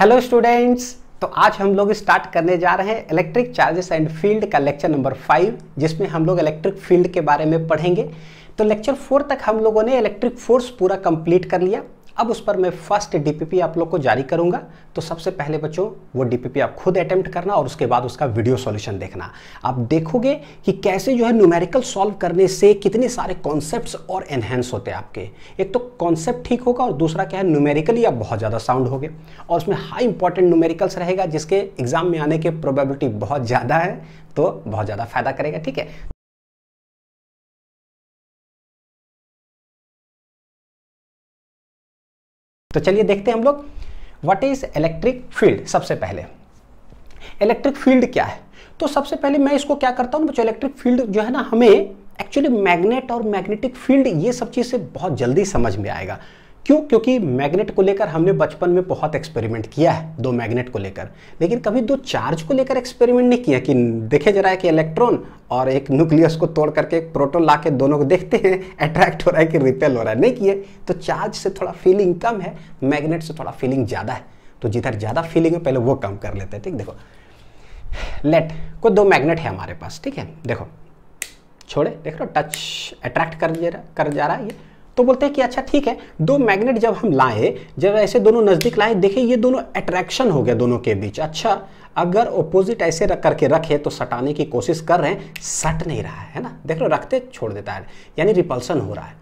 Hello students तो आज हम लोग स्टार्ट करने जा रहे हैं इलेक्ट्रिक चार्जेस एंड फील्ड का लेक्चर नंबर फाइव जिसमें हम लोग इलेक्ट्रिक फील्ड के बारे में पढ़ेंगे तो लेक्चर फोर तक हम लोगों ने इलेक्ट्रिक फोर्स पूरा कंप्लीट कर लिया अब उस पर मैं फर्स्ट डीपीपी आप लोग को जारी करूंगा तो सबसे पहले बच्चों वो डीपीपी आप खुद अटैम्प्ट करना और उसके बाद उसका वीडियो सॉल्यूशन देखना आप देखोगे कि कैसे जो है न्यूमेरिकल सॉल्व करने से कितने सारे कॉन्सेप्ट्स और एनहेंस होते हैं आपके एक तो कॉन्सेप्ट ठीक होगा और दूसरा क्या है न्यूमेरिकली आप बहुत ज़्यादा साउंड हो और उसमें हाई इंपॉर्टेंट न्यूमेरिकल्स रहेगा जिसके एग्जाम में आने के प्रोबेबिलिटी बहुत ज़्यादा है तो बहुत ज़्यादा फायदा करेगा ठीक है तो चलिए देखते हैं हम लोग व्हाट इज़ इलेक्ट्रिक फील्ड सबसे पहले इलेक्ट्रिक फील्ड क्या है तो सबसे पहले मैं इसको क्या करता हूँ बच्चों इलेक्ट्रिक फील्ड जो है ना हमें एक्चुअली मैग्नेट और मैग्नेटिक फील्ड ये सब चीज़ से बहुत जल्दी समझ में आएगा क्यों क्योंकि मैग्नेट को लेकर हमने बचपन में बहुत एक्सपेरिमेंट किया है दो मैग्नेट को लेकर लेकिन कभी दो चार्ज को लेकर एक्सपेरिमेंट नहीं किया कि देखे जा रहा है कि इलेक्ट्रॉन और एक न्यूक्लियस को तोड़ करके एक प्रोटोन ला के दोनों को देखते हैं अट्रैक्ट हो रहा है कि रिपेल हो रहा है नहीं किए तो चार्ज से थोड़ा फीलिंग कम है मैग्नेट से थोड़ा फीलिंग ज़्यादा है तो जिधर ज़्यादा फीलिंग है पहले वो कम कर लेते हैं ठीक देखो लेट को दो मैग्नेट है हमारे पास ठीक है देखो छोड़े देख रहे टच अट्रैक्ट कर जा रहा कर जा रहा है ये तो बोलते हैं कि अच्छा ठीक है दो मैग्नेट जब हम लाए जब ऐसे दोनों नज़दीक लाए देखिए ये दोनों अट्रैक्शन हो गया दोनों के बीच अच्छा अगर ओपोजिट ऐसे रख करके रखे तो सटाने की कोशिश कर रहे हैं सट नहीं रहा है है ना देख लो रखते छोड़ देता है यानी रिपल्सन हो रहा है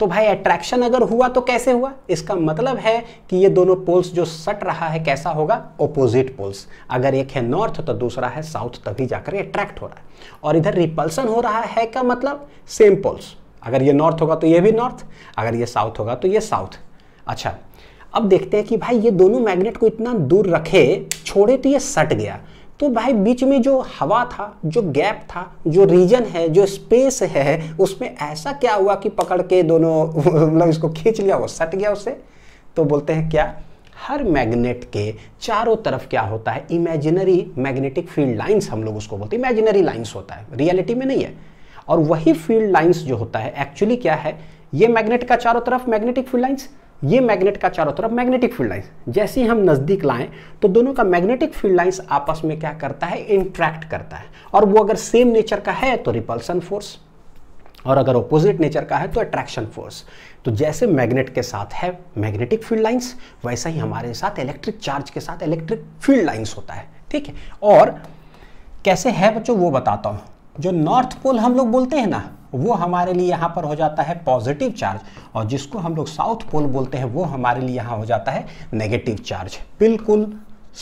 तो भाई अट्रैक्शन अगर हुआ तो कैसे हुआ इसका मतलब है कि ये दोनों पोल्स जो सट रहा है कैसा होगा ओपोजिट पोल्स अगर एक है नॉर्थ तो दूसरा है साउथ तभी जाकर अट्रैक्ट हो रहा है और इधर रिपल्सन हो रहा है का मतलब सेम पोल्स अगर ये नॉर्थ होगा तो ये भी नॉर्थ अगर ये साउथ होगा तो ये साउथ अच्छा अब देखते हैं कि भाई ये दोनों मैग्नेट को इतना दूर रखे छोड़े तो ये सट गया तो भाई बीच में जो हवा था जो गैप था जो रीजन है जो स्पेस है उसमें ऐसा क्या हुआ कि पकड़ के दोनों मतलब इसको खींच लिया वो सट गया उसे तो बोलते हैं क्या हर मैग्नेट के चारों तरफ क्या होता है इमेजिनरी मैग्नेटिक फील्ड लाइंस हम लोग उसको बोलते हैं इमेजिनरी लाइंस होता है रियलिटी में नहीं है और वही फील्ड लाइंस जो होता है एक्चुअली क्या है ये मैग्नेट का चारों तरफ मैग्नेटिक फील्ड लाइंस ये मैग्नेट का चारों तरफ मैग्नेटिक फील्ड लाइंस जैसे ही हम नज़दीक लाएं तो दोनों का मैग्नेटिक फील्ड लाइंस आपस में क्या करता है इंट्रैक्ट करता है और वो अगर सेम नेचर का है तो रिपल्सन फोर्स और अगर ऑपोजिट नेचर का है तो अट्रैक्शन फोर्स तो जैसे मैग्नेट के साथ है मैग्नेटिक फील्ड लाइंस वैसा ही हमारे साथ इलेक्ट्रिक चार्ज के साथ इलेक्ट्रिक फील्ड लाइंस होता है ठीक है और कैसे है बच्चों वो बताता हूँ जो नॉर्थ पोल हम लोग बोलते हैं ना वो हमारे लिए यहाँ पर हो जाता है पॉजिटिव चार्ज और जिसको हम लोग साउथ पोल बोलते हैं वो हमारे लिए यहाँ हो जाता है नेगेटिव चार्ज बिल्कुल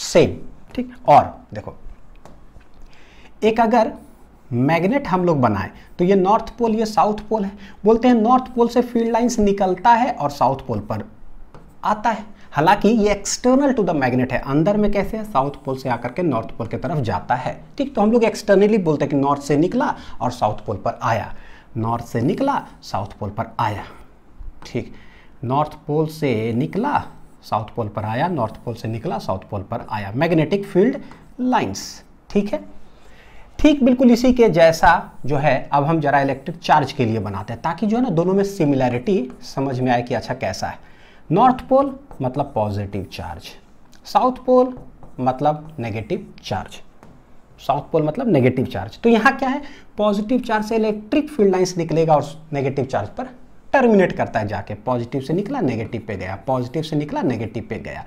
सेम ठीक और देखो एक अगर मैग्नेट हम लोग बनाए तो ये नॉर्थ पोल ये साउथ पोल है बोलते हैं नॉर्थ पोल से फील्ड लाइंस निकलता है और साउथ पोल पर आता है हालांकि ये एक्सटर्नल टू द मैग्नेट है अंदर में कैसे है साउथ पोल से आकर के नॉर्थ पोल की तरफ जाता है ठीक तो हम लोग एक्सटर्नली बोलते हैं कि नॉर्थ से निकला और साउथ पोल पर आया नॉर्थ से निकला साउथ पोल पर आया ठीक नॉर्थ पोल से निकला साउथ पोल पर आया नॉर्थ पोल से निकला साउथ पोल पर आया मैग्नेटिक फील्ड लाइन्स ठीक है ठीक बिल्कुल इसी के जैसा जो है अब हम जरा इलेक्ट्रिक चार्ज के लिए बनाते हैं ताकि जो है ना दोनों में सिमिलैरिटी समझ में आए कि अच्छा कैसा है नॉर्थ पोल मतलब पॉजिटिव चार्ज साउथ पोल मतलब नेगेटिव चार्ज साउथ पोल मतलब नेगेटिव चार्ज तो यहाँ क्या है पॉजिटिव चार्ज से इलेक्ट्रिक फील्ड लाइन्स निकलेगा और नेगेटिव चार्ज पर टर्मिनेट करता है जाके पॉजिटिव से निकला नेगेटिव पे गया पॉजिटिव से निकला नेगेटिव पे गया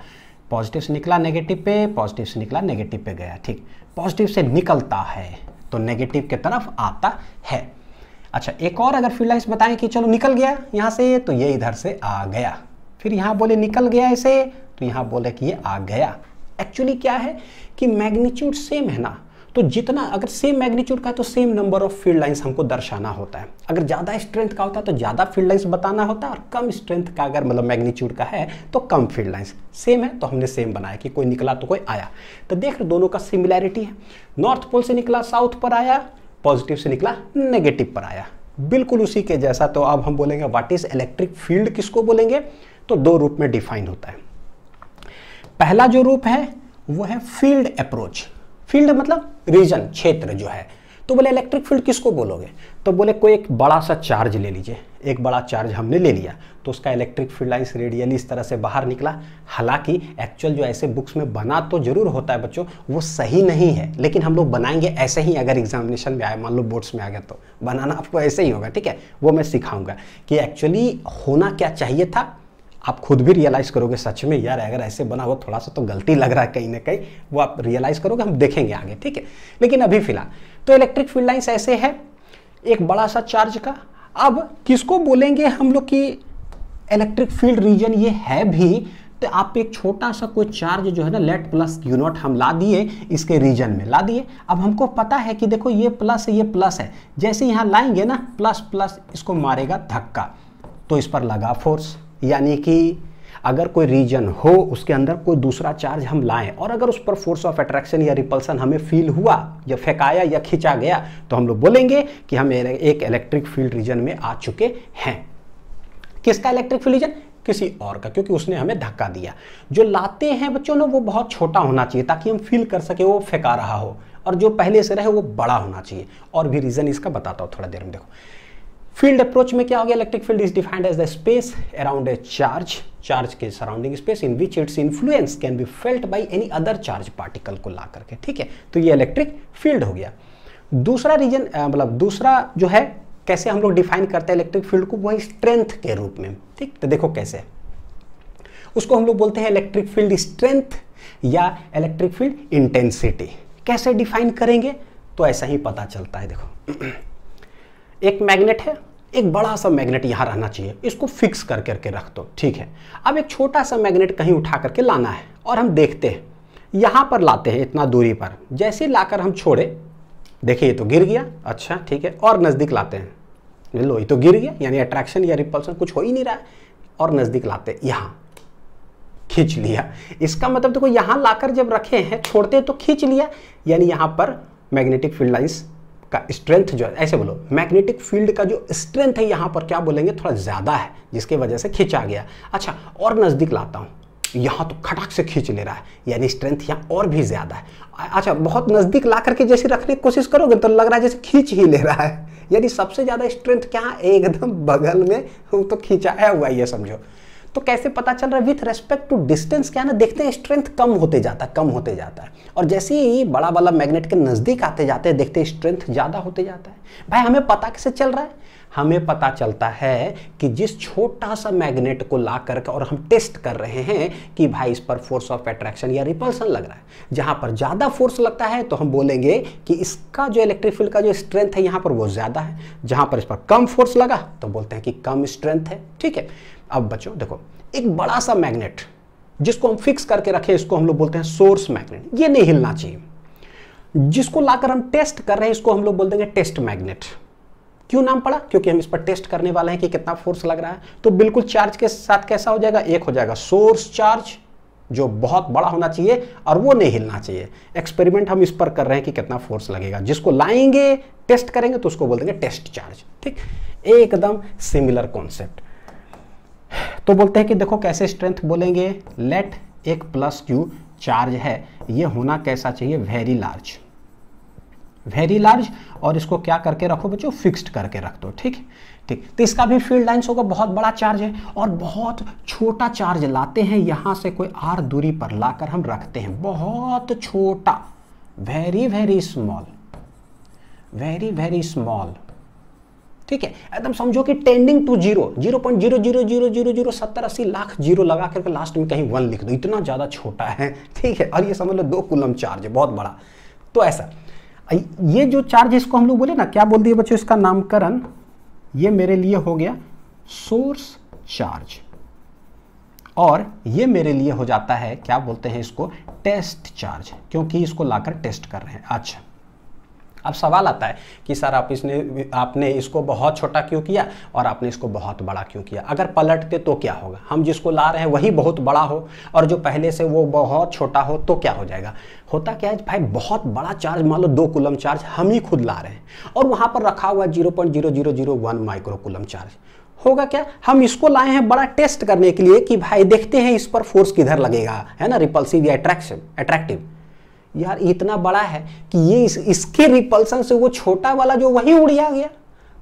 पॉजिटिव से निकला नेगेटिव पे पॉजिटिव से निकला नेगेटिव पे गया ठीक पॉजिटिव से निकलता है तो नेगेटिव के तरफ आता है अच्छा एक और अगर फील्ड लाइन्स बताएं कि चलो निकल गया यहाँ से तो ये इधर से आ गया फिर यहाँ बोले निकल गया इसे तो यहाँ बोले कि ये आ गया एक्चुअली क्या है कि मैग्नीट्यूड सेम है ना तो जितना अगर सेम मैग्नीट्यूड का है तो same number of field lines हमको दर्शाना होता है अगर ज़्यादा स्ट्रेंथ का होता है तो ज़्यादा फील्ड लाइंस बताना होता है और कम स्ट्रेंथ का अगर मतलब मैग्नीट्यूड का है तो कम फील्ड लाइंस सेम है तो हमने सेम बनाया कि कोई निकला तो कोई आया तो देख लो दोनों का सिमिलैरिटी है नॉर्थ पोल से निकला साउथ पर आया पॉजिटिव से निकला नेगेटिव पर आया बिल्कुल उसी के जैसा तो अब हम बोलेंगे व्हाट इज इलेक्ट्रिक फील्ड किसको बोलेंगे तो दो रूप में डिफाइन होता है पहला जो रूप है वो है फील्ड अप्रोच फील्ड मतलब रीजन क्षेत्र जो है तो बोले इलेक्ट्रिक फील्ड किसको बोलोगे तो बोले कोई एक बड़ा सा चार्ज ले लीजिए एक बड़ा चार्ज हमने ले लिया तो उसका इलेक्ट्रिक फील्ड लाइन्स रेडियली इस तरह से बाहर निकला हालांकि एक्चुअल जो ऐसे बुक्स में बना तो जरूर होता है बच्चों वो सही नहीं है लेकिन हम लोग बनाएंगे ऐसे ही अगर एग्जामिनेशन में आए मान लो बोर्ड्स में आ गया तो बनाना आपको ऐसे ही होगा ठीक है वो मैं सिखाऊंगा कि एक्चुअली होना क्या चाहिए था आप खुद भी रियलाइज़ करोगे सच में यार अगर ऐसे बना हो थोड़ा सा तो गलती लग रहा है कहीं ना कहीं वो आप रियलाइज़ करोगे हम देखेंगे आगे ठीक है लेकिन अभी फिलहाल तो इलेक्ट्रिक फील्ड लाइन्स ऐसे है एक बड़ा सा चार्ज का अब किसको बोलेंगे हम लोग कि इलेक्ट्रिक फील्ड रीजन ये है भी तो आप एक छोटा सा कोई चार्ज जो है ना लेट प्लस क्यू नॉट हम ला दिए इसके रीजन में ला दिए अब हमको पता है कि देखो ये प्लस है ये प्लस है जैसे यहाँ लाएंगे ना प्लस प्लस इसको मारेगा धक्का तो इस पर लगा फोर्स यानी कि अगर कोई रीजन हो उसके अंदर कोई दूसरा चार्ज हम लाएं और अगर उस पर फोर्स ऑफ अट्रैक्शन या रिपल्सन हमें फील हुआ या फेंकाया या खींचा गया तो हम लोग बोलेंगे कि हम एक इलेक्ट्रिक फील्ड रीजन में आ चुके हैं किसका इलेक्ट्रिक फील्ड रीजन किसी और का क्योंकि उसने हमें धक्का दिया जो लाते हैं बच्चों ना वो बहुत छोटा होना चाहिए ताकि हम फील कर सके वो फेंका रहा हो और जो पहले से रहे वो बड़ा होना चाहिए और भी रीज़न इसका बताता हूँ थोड़ा देर में देखो फील्ड अप्रोच में क्या हो गया electric field is defined as the space around a charge charge के surrounding space in which its influence can be felt by any other charge particle को ला करके ठीक है तो ये इलेक्ट्रिक फील्ड हो गया दूसरा रीजन मतलब दूसरा जो है कैसे हम लोग डिफाइन करते हैं इलेक्ट्रिक फील्ड को वही स्ट्रेंथ के रूप में ठीक तो देखो कैसे उसको हम लोग बोलते हैं इलेक्ट्रिक फील्ड स्ट्रेंथ या इलेक्ट्रिक फील्ड इंटेंसिटी कैसे डिफाइन करेंगे तो ऐसा ही पता चलता है देखो एक मैग्नेट है एक बड़ा सा मैग्नेट यहाँ रहना चाहिए इसको फिक्स कर करके रख दो ठीक है अब एक छोटा सा मैग्नेट कहीं उठा करके लाना है और हम देखते हैं यहाँ पर लाते हैं इतना दूरी पर जैसे लाकर हम छोड़े देखिए ये तो गिर गया अच्छा ठीक है और नज़दीक लाते हैं लो ये तो गिर गया यानी अट्रैक्शन या रिपल्सन कुछ हो ही नहीं रहा है और नज़दीक लाते यहाँ खींच लिया इसका मतलब देखो तो यहाँ लाकर जब रखे हैं छोड़ते तो खींच लिया यानी यहाँ पर मैग्नेटिक फील्ड लाइन्स का स्ट्रेंथ जो है ऐसे बोलो मैग्नेटिक फील्ड का जो स्ट्रेंथ है यहाँ पर क्या बोलेंगे थोड़ा ज़्यादा है जिसके वजह से खींचा गया अच्छा और नज़दीक लाता हूँ यहाँ तो खटाक से खींच ले रहा है यानी स्ट्रेंथ यहाँ और भी ज़्यादा है अच्छा बहुत नज़दीक ला करके जैसे रखने की कोशिश करोगे तो लग रहा है जैसे खींच ही ले रहा है यानी सबसे ज़्यादा स्ट्रेंथ क्या एकदम बगल में तो खींचाया हुआ यह समझो तो कैसे पता चल रहा है विथ रेस्पेक्ट टू डिस्टेंस क्या ना देखते हैं स्ट्रेंथ कम होते जाता है कम होते जाता है और जैसे ही बड़ा वाला मैग्नेट के नज़दीक आते जाते हैं देखते हैं स्ट्रेंथ ज़्यादा होते जाता है भाई हमें पता कैसे चल रहा है हमें पता चलता है कि जिस छोटा सा मैग्नेट को ला कर और हम टेस्ट कर रहे हैं कि भाई इस पर फोर्स ऑफ अट्रैक्शन या रिपल्सन लग रहा है जहां पर ज़्यादा फोर्स लगता है तो हम बोलेंगे कि इसका जो इलेक्ट्रिक फील्ड का जो स्ट्रेंथ है यहां पर वो ज़्यादा है जहां पर इस पर कम फोर्स लगा तो बोलते हैं कि कम स्ट्रेंथ है ठीक है अब बच्चों देखो एक बड़ा सा मैग्नेट जिसको हम फिक्स करके रखें इसको हम लोग बोलते हैं सोर्स मैग्नेट ये नहीं हिलना चाहिए जिसको लाकर हम टेस्ट कर रहे हैं इसको हम लोग बोल देंगे टेस्ट मैग्नेट क्यों नाम पड़ा क्योंकि हम इस पर टेस्ट करने वाले हैं कि कितना फोर्स लग रहा है तो बिल्कुल चार्ज के साथ कैसा हो जाएगा एक हो जाएगा सोर्स चार्ज जो बहुत बड़ा होना चाहिए और वो नहीं हिलना चाहिए एक्सपेरिमेंट हम इस पर कर रहे हैं कि कितना फोर्स लगेगा जिसको लाएंगे टेस्ट करेंगे तो उसको बोल देंगे टेस्ट चार्ज ठीक एकदम सिमिलर कॉन्सेप्ट तो बोलते हैं कि देखो कैसे स्ट्रेंथ बोलेंगे लेट एक प्लस क्यू चार्ज है ये होना कैसा चाहिए वेरी लार्ज वेरी लार्ज और इसको क्या करके रखो बच्चों फिक्स्ड करके रख दो ठीक ठीक तो इसका भी फील्ड लाइन्स होगा बहुत बड़ा चार्ज है और बहुत छोटा चार्ज लाते हैं यहां से कोई आर दूरी पर लाकर हम रखते हैं बहुत छोटा very very small very very small ठीक है एकदम समझो कि tending to zero zero point zero zero zero zero zero सत्तर अस्सी लाख जीरो लगा करके लास्ट में कहीं वन लिख दो इतना ज़्यादा छोटा है ठीक है और ये समझ लो दो कुलम चार्ज है बहुत बड़ा तो ऐसा ये जो चार्ज इसको हम लोग बोले ना क्या बोल दिए बच्चों इसका नामकरण ये मेरे लिए हो गया सोर्स चार्ज और ये मेरे लिए हो जाता है क्या बोलते हैं इसको टेस्ट चार्ज क्योंकि इसको लाकर टेस्ट कर रहे हैं अच्छा अब सवाल आता है कि सर आप इसने आपने इसको बहुत छोटा क्यों किया और आपने इसको बहुत बड़ा क्यों किया अगर पलटते तो क्या होगा हम जिसको ला रहे हैं वही बहुत बड़ा हो और जो पहले से वो बहुत छोटा हो तो क्या हो जाएगा होता क्या है भाई बहुत बड़ा चार्ज मान लो दो कुलम चार्ज हम ही खुद ला रहे हैं और वहाँ पर रखा हुआ zero point zero zero zero one micro coulomb charge होगा क्या हम इसको लाए हैं बड़ा टेस्ट करने के लिए कि भाई देखते हैं इस पर फोर्स किधर लगेगा है ना रिपल्सिव या अट्रैक्शन अट्रैक्टिव यार इतना बड़ा है कि ये इस, इसके रिपल्सन से वो छोटा वाला जो वही उड़िया गया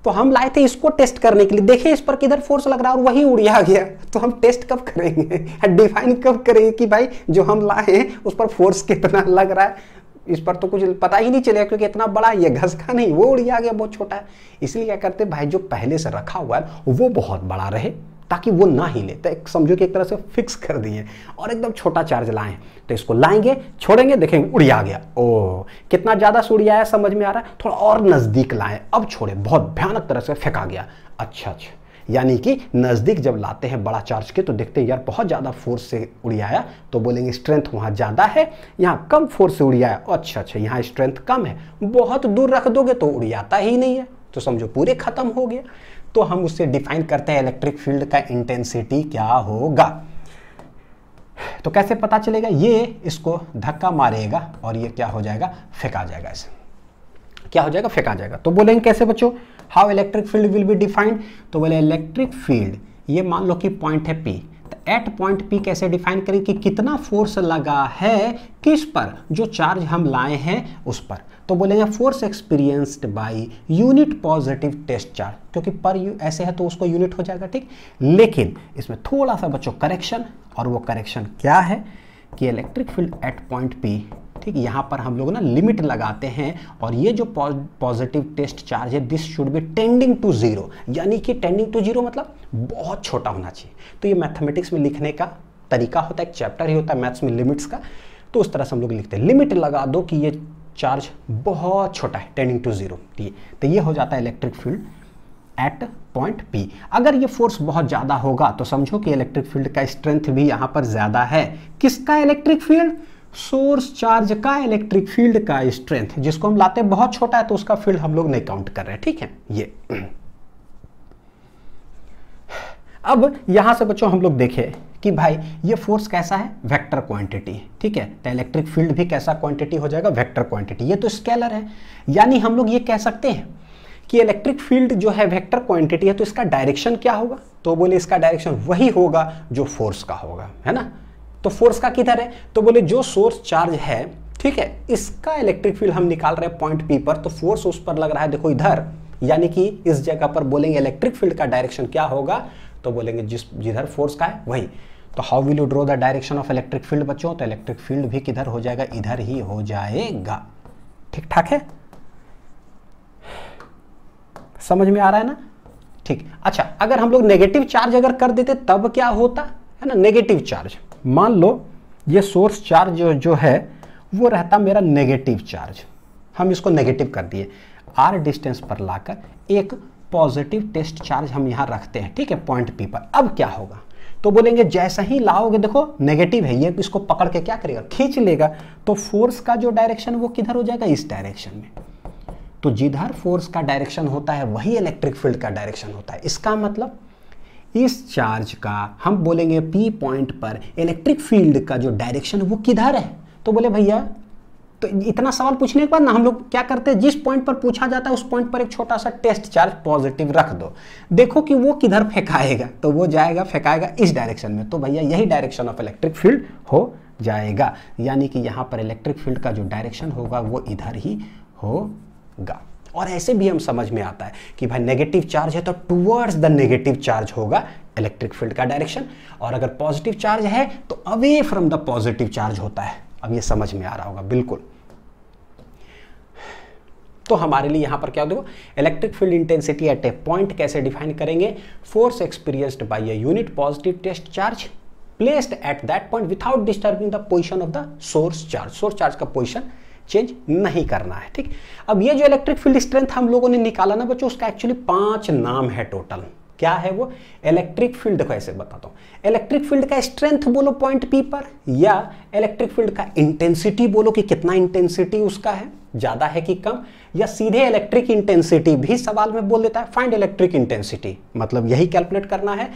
तो हम लाए थे इसको टेस्ट करने के लिए देखिए इस पर किधर फोर्स लग रहा है और वही उड़िया गया तो हम टेस्ट कब करेंगे डिफाइन कब करेंगे कि भाई जो हम लाए हैं उस पर फोर्स कितना लग रहा है इस पर तो कुछ पता ही नहीं चलेगा क्योंकि इतना बड़ा ये घस का नहीं वो उड़िया गया बहुत छोटा है इसलिए क्या करते भाई जो पहले से रखा हुआ है वो बहुत बड़ा रहे ताकि वो ना हिले तो एक समझो कि एक तरह से फिक्स कर दिए और एकदम छोटा चार्ज लाएं तो इसको लाएंगे छोड़ेंगे देखेंगे उड़िया गया ओ कितना ज़्यादा से उड़िया है समझ में आ रहा है थोड़ा और नज़दीक लाएं अब छोड़े बहुत भयानक तरह से फेंका गया अच्छा अच्छा यानी कि नज़दीक जब लाते हैं बड़ा चार्ज के तो देखते हैं यार बहुत ज़्यादा फोर्स से उड़ियाया तो बोलेंगे स्ट्रेंथ वहाँ ज़्यादा है यहाँ कम फोर्स से आया अच्छा अच्छा यहाँ स्ट्रेंथ कम है बहुत दूर रख दोगे तो उड़ियाता ही नहीं है तो समझो पूरे ख़त्म हो गया तो हम उससे डिफाइन करते हैं इलेक्ट्रिक फील्ड का इंटेंसिटी क्या होगा तो कैसे पता चलेगा ये इसको धक्का मारेगा और ये क्या हो जाएगा फेंका जाएगा इसे क्या हो जाएगा फेंका जाएगा तो बोलेंगे कैसे बच्चों how electric field will be defined तो बोले इलेक्ट्रिक फील्ड ये मान लो कि पॉइंट है पी तो एट पॉइंट पी कैसे डिफाइन करें कि कितना फोर्स लगा है किस पर जो चार्ज हम लाए हैं उस पर तो यहाँ force experienced by unit positive test charge क्योंकि पर यू ऐसे है तो उसको यूनिट हो जाएगा ठीक लेकिन इसमें थोड़ा सा बच्चों करेक्शन और वो करेक्शन क्या है कि electric field at point P ठीक यहाँ पर हम लोग ना लिमिट लगाते हैं और ये जो पॉजिटिव टेस्ट चार्ज है this should be tending to zero यानी कि टेंडिंग टू जीरो मतलब बहुत छोटा होना चाहिए तो ये मैथमेटिक्स में लिखने का तरीका होता है एक चैप्टर ही होता है मैथ्स में लिमिट्स का तो उस तरह से हम लोग लिखते हैं लिमिट लगा दो कि ये चार्ज बहुत छोटा है टेनिंग टू जीरो तो ये हो जाता है electric field at point P अगर ये फोर्स बहुत ज़्यादा होगा तो समझो कि इलेक्ट्रिक फील्ड का स्ट्रेंथ भी यहाँ पर ज़्यादा है किसका इलेक्ट्रिक फील्ड सोर्स चार्ज का इलेक्ट्रिक फील्ड का स्ट्रेंथ जिसको हम लाते बहुत छोटा है तो उसका फील्ड हम लोग नहीं काउंट कर रहे हैं ठीक है ये अब यहां से बच्चों हम लोग देखें कि भाई ये फोर्स कैसा है वेक्टर क्वांटिटी ठीक है तो इलेक्ट्रिक फील्ड भी कैसा क्वांटिटी हो जाएगा वेक्टर क्वांटिटी ये तो स्केलर है यानी हम लोग ये कह सकते हैं कि इलेक्ट्रिक फील्ड जो है वेक्टर क्वांटिटी है तो इसका डायरेक्शन क्या होगा तो बोले इसका डायरेक्शन वही होगा जो फोर्स का होगा है ना तो फोर्स का किधर है तो बोले जो सोर्स चार्ज है ठीक है इसका इलेक्ट्रिक फील्ड हम निकाल रहे हैं पॉइंट पी पर तो फोर्स उस पर लग रहा है देखो इधर यानी कि इस जगह पर बोलेंगे इलेक्ट्रिक फील्ड का डायरेक्शन क्या होगा तो बोलेंगे जिस जिधर फोर्स का है वही तो how will you draw the direction of electric field बच्चों तो इलेक्ट्रिक फील्ड भी किधर हो जाएगा इधर ही हो जाएगा ठीक ठाक है समझ में आ रहा है ना ठीक अच्छा अगर हम लोग नेगेटिव चार्ज अगर कर देते तब क्या होता है ना नेगेटिव चार्ज मान लो ये सोर्स चार्ज जो, जो है वो रहता मेरा नेगेटिव चार्ज हम इसको नेगेटिव कर दिए आर डिस्टेंस पर लाकर एक पॉजिटिव टेस्ट चार्ज हम यहाँ रखते हैं ठीक है पॉइंट पी पर अब क्या होगा तो बोलेंगे जैसा ही लाओगे देखो नेगेटिव है ये इसको पकड़ के क्या करेगा खींच लेगा तो फोर्स का जो डायरेक्शन वो किधर हो जाएगा इस डायरेक्शन में तो जिधर फोर्स का डायरेक्शन होता है वही इलेक्ट्रिक फील्ड का डायरेक्शन होता है इसका मतलब इस चार्ज का हम बोलेंगे पी पॉइंट पर इलेक्ट्रिक फील्ड का जो डायरेक्शन वो किधर है तो बोले भैया तो इतना सवाल पूछने के बाद ना हम लोग क्या करते हैं जिस पॉइंट पर पूछा जाता है उस पॉइंट पर एक छोटा सा टेस्ट चार्ज पॉजिटिव रख दो देखो कि वो किधर फेंकाएगा तो वो जाएगा फेंकाएगा इस डायरेक्शन में तो भैया यही डायरेक्शन ऑफ इलेक्ट्रिक फील्ड हो जाएगा यानी कि यहाँ पर इलेक्ट्रिक फील्ड का जो डायरेक्शन होगा वो इधर ही होगा और ऐसे भी हम समझ में आता है कि भाई नेगेटिव चार्ज है तो टूवर्ड्स द नेगेटिव चार्ज होगा इलेक्ट्रिक फील्ड का डायरेक्शन और अगर पॉजिटिव चार्ज है तो away from the positive charge होता है अब ये समझ में आ रहा होगा बिल्कुल तो हमारे लिए यहां पर क्या देखो electric field intensity at a point कैसे डिफाइन करेंगे force experienced by a unit positive test charge placed at that point without disturbing the position of the source charge source charge का पोजिशन चेंज नहीं करना है ठीक अब ये जो इलेक्ट्रिक फील्ड स्ट्रेंथ हम लोगों ने निकाला ना बच्चों उसका एक्चुअली पांच नाम है टोटल क्या है वो इलेक्ट्रिक फील्ड को ऐसे बताता हूँ इलेक्ट्रिक फील्ड का स्ट्रेंथ बोलो पॉइंट पी पर या इलेक्ट्रिक फील्ड का इंटेंसिटी बोलो कि कितना इंटेंसिटी उसका है ज़्यादा है कि कम या सीधे इलेक्ट्रिक इंटेंसिटी भी सवाल में बोल देता है फाइंड इलेक्ट्रिक इंटेंसिटी मतलब यही कैलकुलेट करना है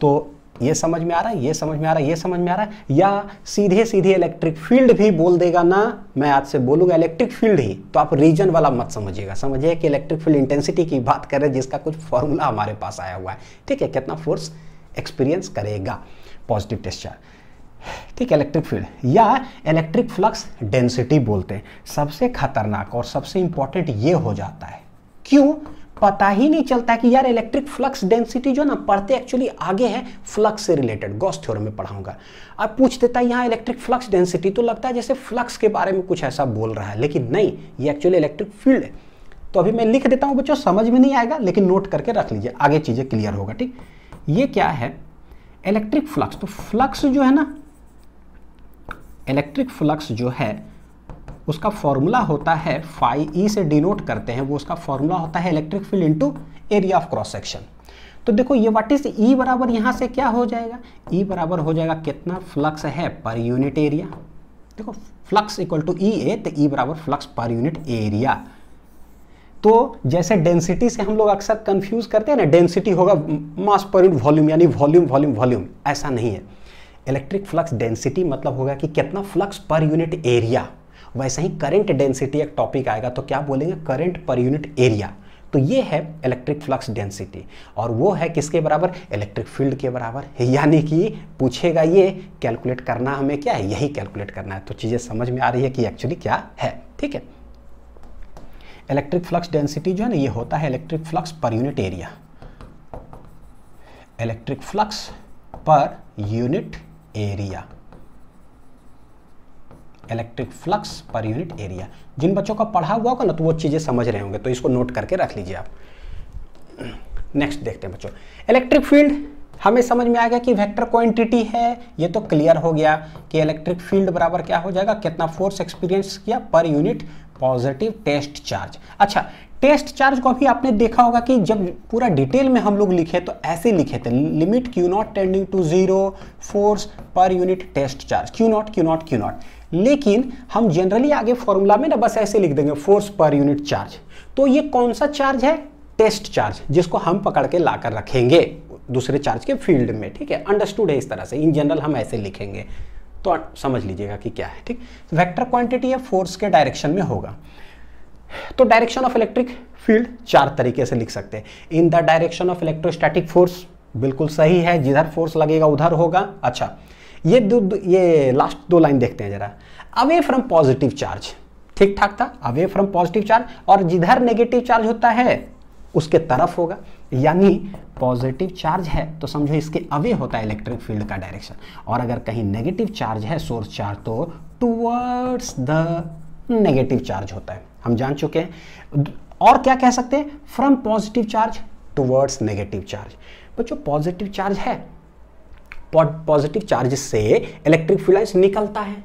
तो ये समझ में आ रहा है ये समझ में आ रहा है ये समझ में आ रहा है या सीधे सीधे इलेक्ट्रिक फील्ड भी बोल देगा ना मैं आज से बोलूंगा इलेक्ट्रिक फील्ड ही तो आप रीजन वाला मत समझिएगा समझिए कि इलेक्ट्रिक फील्ड इंटेंसिटी की बात करें जिसका कुछ फॉर्मूला हमारे पास आया हुआ है ठीक है कितना फोर्स एक्सपीरियंस करेगा पॉजिटिव टेस्टर ठीक है इलेक्ट्रिक फील्ड या इलेक्ट्रिक फ्लक्स डेंसिटी बोलते हैं सबसे खतरनाक और सबसे इंपॉर्टेंट ये हो जाता है क्यों पता ही नहीं चलता कि यार इलेक्ट्रिक फ्लक्स डेंसिटी जो ना पढ़ते एक्चुअली आगे है फ्लक्स से रिलेटेड गॉस थ्योरम में पढ़ाऊंगा अब पूछ देता है यहाँ इलेक्ट्रिक फ्लक्स डेंसिटी तो लगता है जैसे फ्लक्स के बारे में कुछ ऐसा बोल रहा है लेकिन नहीं ये एक्चुअली इलेक्ट्रिक फील्ड है तो अभी मैं लिख देता हूँ बच्चों समझ में नहीं आएगा लेकिन नोट करके रख लीजिए आगे चीज़ें क्लियर होगा ठीक ये क्या है इलेक्ट्रिक फ्लक्स तो फ्लक्स जो है ना इलेक्ट्रिक फ्लक्स जो है उसका फॉर्मूला होता है फाइव ई e से डिनोट करते हैं वो उसका फॉर्मूला होता है electric field into area of cross section तो देखो ये वाट इज ई बराबर यहाँ से क्या हो जाएगा ई e बराबर हो जाएगा कितना फ्लक्स है पर यूनिट एरिया देखो flux equal to E A तो ई e बराबर फ्लक्स पर यूनिट एरिया तो जैसे डेंसिटी से हम लोग अक्सर कंफ्यूज करते हैं ना डेंसिटी होगा मास पर यूनिट वॉल्यूम यानी वॉल्यूम वॉल्यूम वॉल्यूम ऐसा नहीं है इलेक्ट्रिक फ्लक्स डेंसिटी मतलब होगा कि कितना फ्लक्स पर यूनिट एरिया वैसे ही करंट डेंसिटी एक टॉपिक आएगा तो क्या बोलेंगे करंट पर यूनिट एरिया तो ये है इलेक्ट्रिक फ्लक्स डेंसिटी और वो है किसके बराबर इलेक्ट्रिक फील्ड के बराबर यानी कि पूछेगा ये कैलकुलेट करना हमें क्या है यही कैलकुलेट करना है तो चीज़ें समझ में आ रही है कि एक्चुअली क्या है ठीक है इलेक्ट्रिक फ्लक्स डेंसिटी जो है ना ये होता है इलेक्ट्रिक फ्लक्स पर यूनिट एरिया इलेक्ट्रिक फ्लक्स पर यूनिट एरिया इलेक्ट्रिक फ्लक्स पर यूनिट एरिया जिन बच्चों का पढ़ा हुआ होगा ना तो वो चीज़ें समझ रहे होंगे तो इसको नोट करके रख लीजिए आप नेक्स्ट देखते हैं बच्चों इलेक्ट्रिक फील्ड हमें समझ में आ गया कि वेक्टर क्वांटिटी है ये तो क्लियर हो गया कि इलेक्ट्रिक फील्ड बराबर क्या हो जाएगा कितना फोर्स एक्सपीरियंस किया पर यूनिट पॉजिटिव टेस्ट चार्ज अच्छा टेस्ट चार्ज को भी आपने देखा होगा कि जब पूरा डिटेल में हम लोग लिखे तो ऐसे लिखे थे limit Q not tending to zero force पर unit test charge Q not Q not Q not लेकिन हम जनरली आगे फॉर्मूला में ना बस ऐसे लिख देंगे फोर्स पर यूनिट चार्ज तो ये कौन सा चार्ज है टेस्ट चार्ज जिसको हम पकड़ के ला कर रखेंगे दूसरे चार्ज के फील्ड में ठीक है अंडरस्टूड है इस तरह से इन जनरल हम ऐसे लिखेंगे तो समझ लीजिएगा कि क्या है ठीक वेक्टर क्वांटिटी है फोर्स के डायरेक्शन में होगा तो डायरेक्शन ऑफ इलेक्ट्रिक फील्ड चार तरीके से लिख सकते हैं in the direction of electrostatic force बिल्कुल सही है जिधर फोर्स लगेगा उधर होगा अच्छा ये दो ये लास्ट दो लाइन देखते हैं जरा अवे फ्रॉम पॉजिटिव चार्ज ठीक ठाक था अवे फ्रॉम पॉजिटिव चार्ज और जिधर नेगेटिव चार्ज होता है उसके तरफ होगा यानी पॉजिटिव चार्ज है तो समझो इसके अवे होता है इलेक्ट्रिक फील्ड का डायरेक्शन और अगर कहीं नेगेटिव चार्ज है सोर्स चार्ज तो टूवर्ड्स द नेगेटिव चार्ज होता है हम जान चुके हैं और क्या कह सकते हैं from positive charge towards negative charge बच्चों पॉजिटिव चार्ज है पॉजिटिव चार्ज से इलेक्ट्रिक फील्ड लाइन्स निकलता है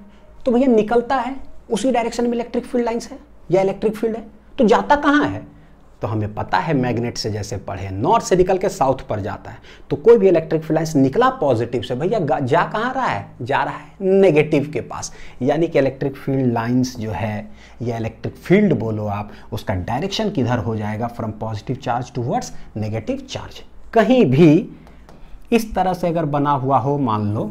तो भैया निकलता है उसी डायरेक्शन में इलेक्ट्रिक फील्ड लाइन्स है या इलेक्ट्रिक फील्ड है तो जाता कहाँ है तो हमें पता है मैग्नेट से जैसे पढ़े नॉर्थ से निकल के साउथ पर जाता है तो कोई भी इलेक्ट्रिक फील्ड निकला पॉजिटिव से भैया जा कहाँ रहा है जा रहा है नेगेटिव के पास यानी कि इलेक्ट्रिक फील्ड लाइन्स जो है या इलेक्ट्रिक फील्ड बोलो आप उसका डायरेक्शन किधर हो जाएगा from positive charge towards negative charge कहीं भी इस तरह से अगर बना हुआ हो मान लो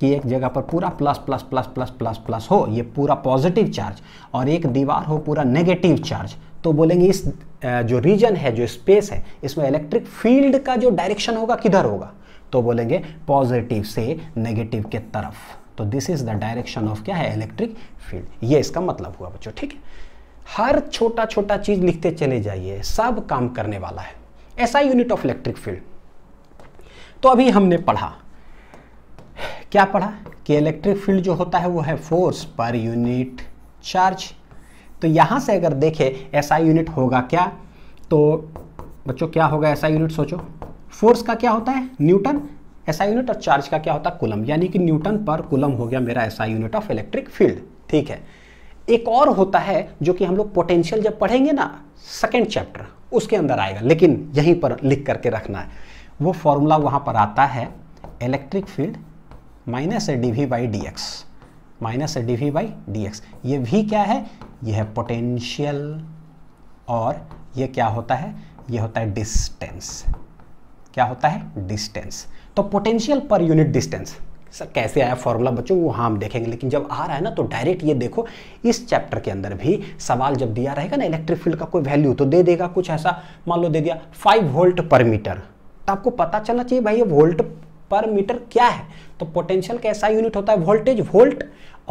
कि एक जगह पर पूरा plus plus plus plus plus plus हो ये पूरा पॉजिटिव चार्ज और एक दीवार हो पूरा नेगेटिव चार्ज तो बोलेंगे इस जो रीजन है जो स्पेस है इसमें इलेक्ट्रिक फील्ड का जो डायरेक्शन होगा किधर होगा तो बोलेंगे पॉजिटिव से नेगेटिव के तरफ तो this is the direction of क्या है इलेक्ट्रिक फील्ड ये इसका मतलब हुआ बच्चों ठीक है हर छोटा छोटा चीज लिखते चले जाइए सब काम करने वाला है ऐसा यूनिट ऑफ इलेक्ट्रिक फील्ड तो अभी हमने पढ़ा क्या पढ़ा कि इलेक्ट्रिक फील्ड जो होता है वो है फोर्स पर यूनिट चार्ज तो यहां से अगर देखें ऐसा यूनिट होगा क्या तो बच्चों क्या होगा ऐसा यूनिट सोचो फोर्स का क्या होता है न्यूटन ऐसा यूनिट और चार्ज का क्या होता है कुलम यानी कि न्यूटन पर कुलम हो गया मेरा ऐसा यूनिट ऑफ इलेक्ट्रिक फील्ड ठीक है एक और होता है जो कि हम लोग पोटेंशियल जब पढ़ेंगे ना सेकेंड चैप्टर उसके अंदर आएगा लेकिन यहीं पर लिख करके रखना है वो फॉर्मूला वहाँ पर आता है electric field minus A D V by D X minus A D V by D X ये भी क्या है यह है पोटेंशियल और ये क्या होता है ये होता है डिस्टेंस क्या होता है डिस्टेंस तो potential per unit distance sir कैसे आया फॉर्मूला बच्चों वो हाँ हम देखेंगे लेकिन जब आ रहा है ना तो डायरेक्ट ये देखो इस चैप्टर के अंदर भी सवाल जब दिया रहेगा ना इलेक्ट्रिक फील्ड का कोई वैल्यू तो दे देगा कुछ ऐसा मान लो दे दिया फाइव वोल्ट पर मीटर आपको पता चलना चाहिए भाई ये वोल्ट पर मीटर क्या है तो पोटेंशियल का ऐसा यूनिट होता है वोल्टेज वोल्ट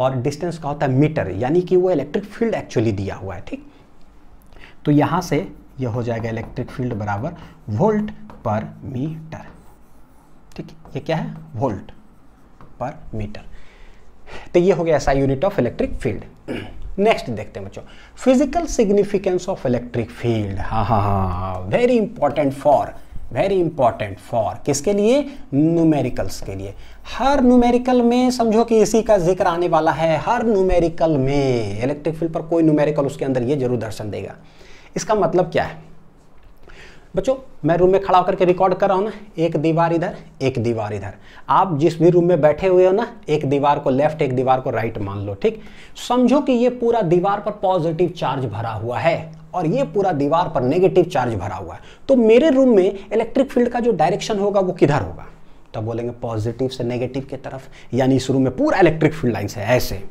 और डिस्टेंस का होता है मीटर यानी कि वो इलेक्ट्रिक फील्ड एक्चुअली दिया हुआ है ठीक तो यहां से ये हो जाएगा इलेक्ट्रिक फील्ड बराबर वोल्ट पर मीटर ठीक ये क्या है वोल्ट पर मीटर तो ये हो गया ऐसा unit of electric field next देखते हैं बच्चों physical significance of electric field हा हा हा very important for very important for किसके लिए न्यूमेरिकल्स के लिए हर न्यूमेरिकल में समझो कि इसी का जिक्र आने वाला है हर न्यूमेरिकल में इलेक्ट्रिक फील्ड पर कोई न्यूमेरिकल उसके अंदर ये जरूर दर्शन देगा इसका मतलब क्या है बच्चों मैं रूम में खड़ा होकर के रिकॉर्ड कर रहा हूँ ना एक दीवार इधर एक दीवार इधर आप जिस भी रूम में बैठे हुए हो ना एक दीवार को लेफ्ट एक दीवार को राइट मान लो ठीक समझो कि ये पूरा दीवार पर पॉजिटिव चार्ज भरा हुआ है और ये पूरा दीवार पर नेगेटिव चार्ज भरा हुआ है तो मेरे रूम में इलेक्ट्रिक फील्ड का जो डायरेक्शन होगा वो किधर होगा तब बोलेंगे पॉजिटिव से नेगेटिव की तरफ यानी इस रूम में पूरा इलेक्ट्रिक फील्ड लाइन्स है ऐसे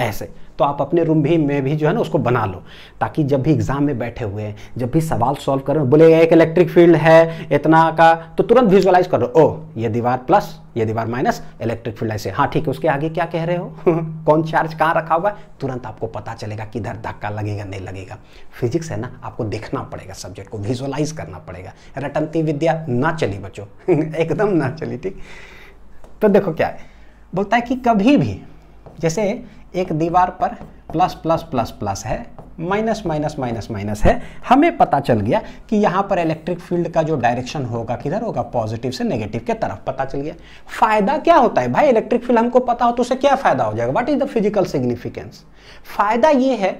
ऐसे तो आप अपने रूम भी में भी जो है ना उसको बना लो ताकि जब भी एग्ज़ाम में बैठे हुए हैं जब भी सवाल सॉल्व करें बोले एक इलेक्ट्रिक फील्ड है इतना का तो तुरंत विजुअलाइज करो ओ ये दीवार प्लस ये दीवार माइनस इलेक्ट्रिक फील्ड ऐसे हाँ ठीक है उसके आगे क्या कह रहे हो कौन चार्ज कहाँ रखा हुआ है तुरंत आपको पता चलेगा किधर धक्का लगेगा नहीं लगेगा फिजिक्स है ना आपको देखना पड़ेगा सब्जेक्ट को विजुअलाइज करना पड़ेगा रटनती विद्या ना चली बच्चों एकदम ना चली ठीक तो देखो क्या है बोलता है कि कभी भी जैसे एक दीवार पर प्लस प्लस प्लस प्लस है माइनस माइनस माइनस माइनस है हमें पता चल गया कि यहाँ पर इलेक्ट्रिक फील्ड का जो डायरेक्शन होगा किधर होगा पॉजिटिव से नेगेटिव के तरफ पता चल गया फायदा क्या होता है भाई इलेक्ट्रिक फील्ड हमको पता हो तो उसे क्या फायदा हो जाएगा what is the physical significance फायदा ये है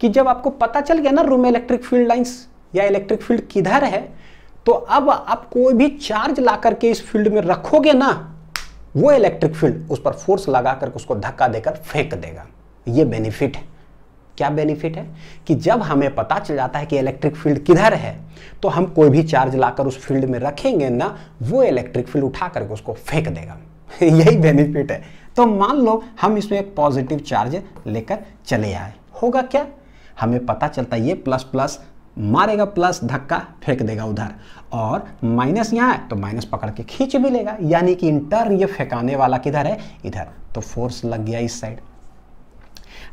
कि जब आपको पता चल गया ना रूम इलेक्ट्रिक फील्ड लाइन्स या इलेक्ट्रिक फील्ड किधर है तो अब आप कोई भी चार्ज ला करके इस फील्ड में रखोगे ना वो इलेक्ट्रिक फील्ड उस पर फोर्स लगा करके उसको धक्का देकर फेंक देगा ये बेनिफिट है क्या बेनिफिट है कि जब हमें पता चल जाता है कि इलेक्ट्रिक फील्ड किधर है तो हम कोई भी चार्ज लाकर उस फील्ड में रखेंगे ना वो इलेक्ट्रिक फील्ड उठा करके उसको फेंक देगा यही बेनिफिट है तो मान लो हम इसमें एक पॉजिटिव चार्ज लेकर चले आए होगा क्या हमें पता चलता है ये प्लस प्लस मारेगा प्लस धक्का फेंक देगा उधर और माइनस यहाँ है तो माइनस पकड़ के खींच भी लेगा यानी कि इंटर ये फेंकाने वाला किधर है इधर तो फोर्स लग गया इस साइड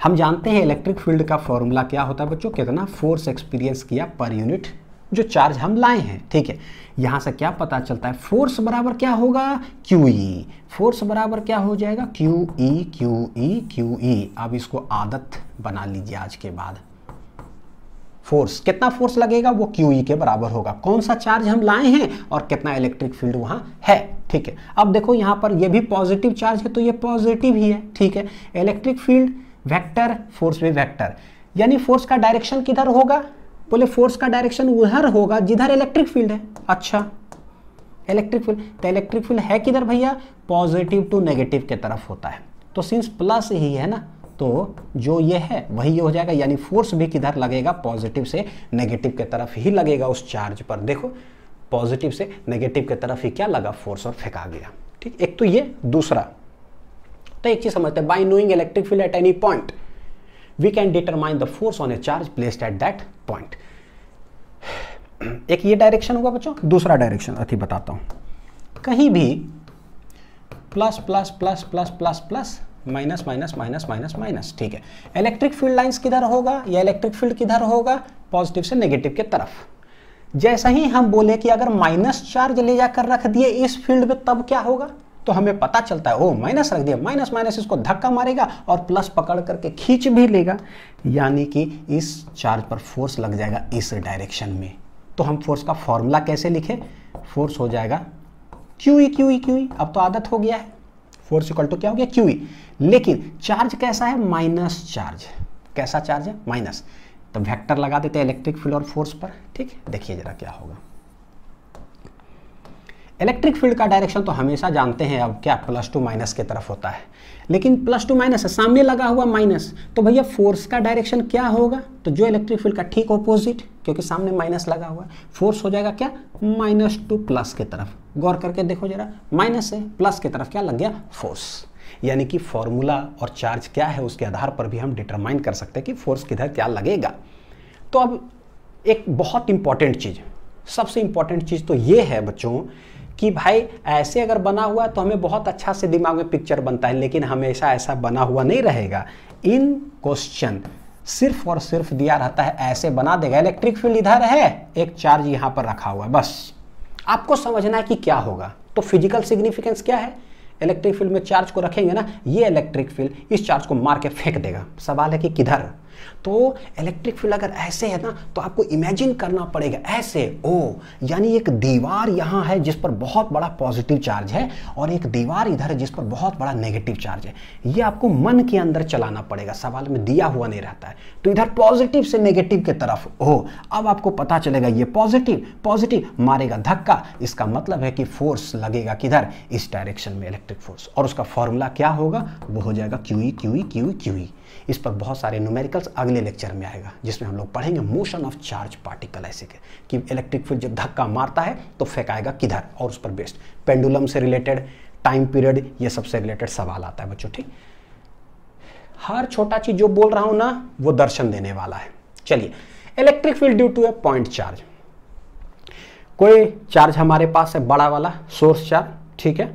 हम जानते हैं इलेक्ट्रिक फील्ड का फॉर्मूला क्या होता है बच्चों कितना फोर्स एक्सपीरियंस किया पर यूनिट जो चार्ज हम लाए हैं ठीक है यहाँ से क्या पता चलता है फोर्स बराबर क्या होगा क्यू ई फोर्स बराबर क्या हो जाएगा Q E Q E Q E अब इसको आदत बना लीजिए आज के बाद फोर्स कितना फोर्स लगेगा वो क्यू के बराबर होगा कौन सा चार्ज हम लाए हैं और कितना इलेक्ट्रिक फील्ड वहां है ठीक है अब देखो यहां पर ये भी पॉजिटिव चार्ज है तो ये पॉजिटिव ही है ठीक है इलेक्ट्रिक फील्ड वेक्टर फोर्स भी वेक्टर यानी फोर्स का डायरेक्शन किधर होगा बोले फोर्स का डायरेक्शन उधर होगा जिधर इलेक्ट्रिक फील्ड है अच्छा इलेक्ट्रिक फील्ड तो इलेक्ट्रिक फील्ड है किधर भैया पॉजिटिव टू नेगेटिव की तरफ होता है तो सिंस प्लस ही है ना तो जो ये है वही ये हो जाएगा यानी फोर्स भी किधर लगेगा पॉजिटिव से नेगेटिव के तरफ ही लगेगा उस चार्ज पर देखो पॉजिटिव से नेगेटिव के तरफ ही क्या लगा फोर्स और फेंका गया ठीक एक तो ये दूसरा तो एक चीज समझते हैं by knowing electric field at any point we can determine the force on a charge placed at that point एक ये डायरेक्शन होगा बच्चों दूसरा डायरेक्शन अति बताता हूं कहीं भी plus plus plus plus plus plus minus minus minus minus minus ठीक है इलेक्ट्रिक फील्ड लाइंस किधर होगा या इलेक्ट्रिक फील्ड किधर होगा पॉजिटिव से नेगेटिव के तरफ जैसा ही हम बोले कि अगर माइनस चार्ज ले जाकर रख दिए इस फील्ड में तब क्या होगा तो हमें पता चलता है ओ माइनस रख दिया माइनस माइनस इसको धक्का मारेगा और प्लस पकड़ करके खींच भी लेगा यानी कि इस चार्ज पर फोर्स लग जाएगा इस डायरेक्शन में तो हम फोर्स का फॉर्मूला कैसे लिखें फोर्स हो जाएगा Q E Q E Q E अब तो आदत हो गया है फोर्स इक्वल टू क्या हो गया क्यू e. लेकिन चार्ज कैसा है माइनस चार्ज कैसा चार्ज है माइनस तो वेक्टर लगा देते हैं इलेक्ट्रिक फील्ड और फोर्स पर ठीक देखिए जरा क्या होगा इलेक्ट्रिक फील्ड का डायरेक्शन तो हमेशा जानते हैं अब क्या प्लस टू माइनस की तरफ होता है लेकिन प्लस टू माइनस है सामने लगा हुआ माइनस तो भैया फोर्स का डायरेक्शन क्या होगा तो जो इलेक्ट्रिक फील्ड का ठीक ऑपोजिट क्योंकि सामने माइनस लगा हुआ है फोर्स हो जाएगा क्या माइनस टू प्लस की तरफ गौर करके देखो जरा माइनस है प्लस की तरफ क्या लग गया फोर्स यानी कि फॉर्मूला और चार्ज क्या है उसके आधार पर भी हम डिटरमाइन कर सकते हैं कि फोर्स किधर क्या लगेगा तो अब एक बहुत इंपॉर्टेंट चीज़ सबसे इंपॉर्टेंट चीज़ तो ये है बच्चों कि भाई ऐसे अगर बना हुआ तो हमें बहुत अच्छा से दिमाग में पिक्चर बनता है लेकिन हमेशा ऐसा बना हुआ नहीं रहेगा इन क्वेश्चन सिर्फ और सिर्फ दिया रहता है ऐसे बना देगा इलेक्ट्रिक फील्ड इधर है एक चार्ज यहाँ पर रखा हुआ है बस आपको समझना है कि क्या होगा तो फिजिकल सिग्निफिकेंस क्या है इलेक्ट्रिक फील्ड में चार्ज को रखेंगे ना ये इलेक्ट्रिक फील्ड इस चार्ज को मार के फेंक देगा सवाल है कि किधर तो इलेक्ट्रिक फील्ड अगर ऐसे है ना तो आपको इमेजिन करना पड़ेगा ऐसे ओ यानी एक दीवार यहाँ है जिस पर बहुत बड़ा पॉजिटिव चार्ज है और एक दीवार इधर है जिस पर बहुत बड़ा नेगेटिव चार्ज है ये आपको मन के अंदर चलाना पड़ेगा सवाल में दिया हुआ नहीं रहता है तो इधर पॉजिटिव से नेगेटिव की तरफ ओ अब आपको पता चलेगा ये पॉजिटिव पॉजिटिव मारेगा धक्का इसका मतलब है कि फोर्स लगेगा किधर इस डायरेक्शन में इलेक्ट्रिक फोर्स और उसका फॉर्मूला क्या होगा वो हो जाएगा Q E Q E Q E Q E इस पर बहुत सारे न्यूमेरिकल्स अगले लेक्चर में आएगा जिसमें हम लोग पढ़ेंगे मोशन ऑफ चार्ज पार्टिकल ऐसे के कि इलेक्ट्रिक फील्ड जब धक्का मारता है तो फेंकाएगा किधर और उस पर बेस्ड पेंडुलम से रिलेटेड टाइम पीरियड ये सबसे रिलेटेड सवाल आता है बच्चों ठीक हर छोटा चीज जो बोल रहा हूं ना वो दर्शन देने वाला है चलिए electric field due to a point charge कोई चार्ज हमारे पास है बड़ा वाला सोर्स चार्ज ठीक है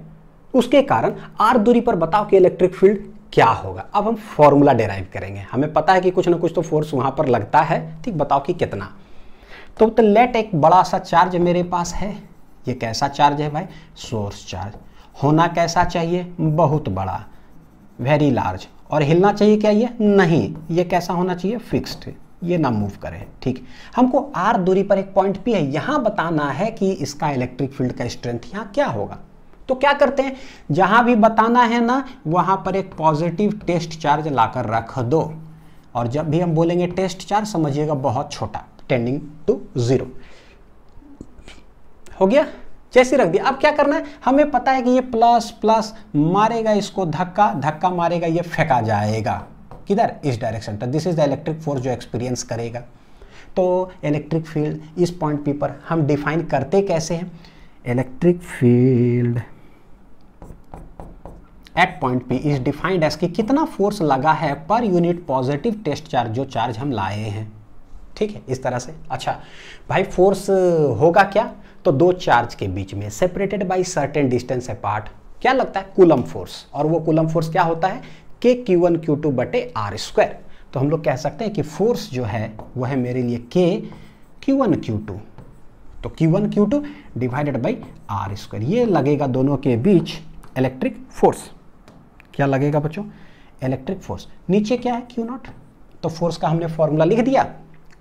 उसके कारण आर दूरी पर बताओ कि इलेक्ट्रिक फील्ड क्या होगा अब हम फॉर्मूला डेराइव करेंगे हमें पता है कि कुछ ना कुछ तो फोर्स वहां पर लगता है ठीक बताओ कि कितना तो, तो लेट एक बड़ा सा चार्ज मेरे पास है ये कैसा चार्ज है भाई सोर्स चार्ज होना कैसा चाहिए बहुत बड़ा वेरी लार्ज और हिलना चाहिए क्या ये नहीं ये कैसा होना चाहिए फिक्स्ड ये ना मूव करे ठीक हमको आर दूरी पर एक पॉइंट भी है यहां बताना है कि इसका इलेक्ट्रिक फील्ड का स्ट्रेंथ यहाँ क्या होगा तो क्या करते हैं जहां भी बताना है ना वहां पर एक पॉजिटिव टेस्ट चार्ज लाकर रख दो और जब भी हम बोलेंगे टेस्ट चार्ज समझिएगा बहुत छोटा टेंडिंग टू ज़ीरो हो गया जैसे रख दिया अब क्या करना है हमें पता है कि ये प्लस प्लस मारेगा इसको धक्का धक्का मारेगा ये फेंका जाएगा किधर इस डायरेक्शन पर this is the electric force जो एक्सपीरियंस करेगा तो इलेक्ट्रिक फील्ड इस पॉइंट पी पर हम डिफाइन करते कैसे हैं electric field at point P is defined as कि कितना फोर्स लगा है पर यूनिट पॉजिटिव टेस्ट चार्ज जो चार्ज हम लाए हैं ठीक है इस तरह से अच्छा भाई फोर्स होगा क्या तो दो चार्ज के बीच में separated by certain distance apart क्या लगता है कुलम फोर्स और वो कुलम फोर्स क्या होता है K Q one Q two बटे आर स्क्वायर तो हम लोग कह सकते हैं कि फोर्स जो है वह है मेरे लिए K Q one Q two तो Q one Q two divided by R square ये लगेगा दोनों के बीच इलेक्ट्रिक फोर्स क्या लगेगा बच्चों इलेक्ट्रिक फोर्स नीचे क्या है क्यू नॉट तो फोर्स का हमने फॉर्मूला लिख दिया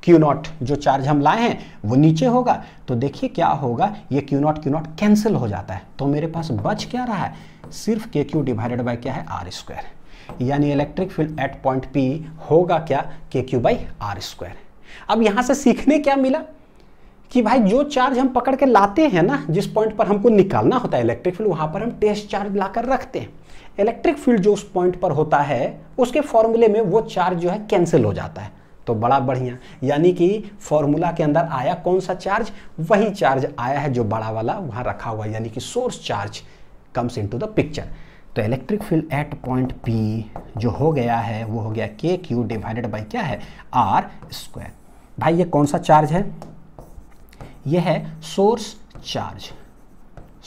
क्यू नॉट जो चार्ज हम लाए हैं वो नीचे होगा तो देखिए क्या होगा ये Q not Q naught cancel हो जाता है तो मेरे पास बच क्या रहा है सिर्फ के क्यू डिवाइडेड बाई क्या है आर स्क्वायर यानी electric field at point P होगा क्या के क्यू बाई आर स्क्वायर अब यहां से सीखने क्या मिला कि भाई जो चार्ज हम पकड़ के लाते हैं ना जिस पॉइंट पर हमको निकालना होता है इलेक्ट्रिक फील्ड वहां पर हम टेस्ट चार्ज लाकर रखते हैं इलेक्ट्रिक फील्ड जो उस पॉइंट पर होता है उसके फॉर्मूले में वो चार्ज जो है कैंसिल हो जाता है तो बड़ा बढ़िया यानी कि फॉर्मूला के अंदर आया कौन सा चार्ज वही चार्ज आया है जो बड़ा वाला वहाँ रखा हुआ है यानी कि source charge comes into the द पिक्चर तो electric field at point P जो हो गया है वो हो गया के क्यू डिवाइडेड बाई क्या है आर स्क्वायर भाई ये कौन सा चार्ज है यह है सोर्स चार्ज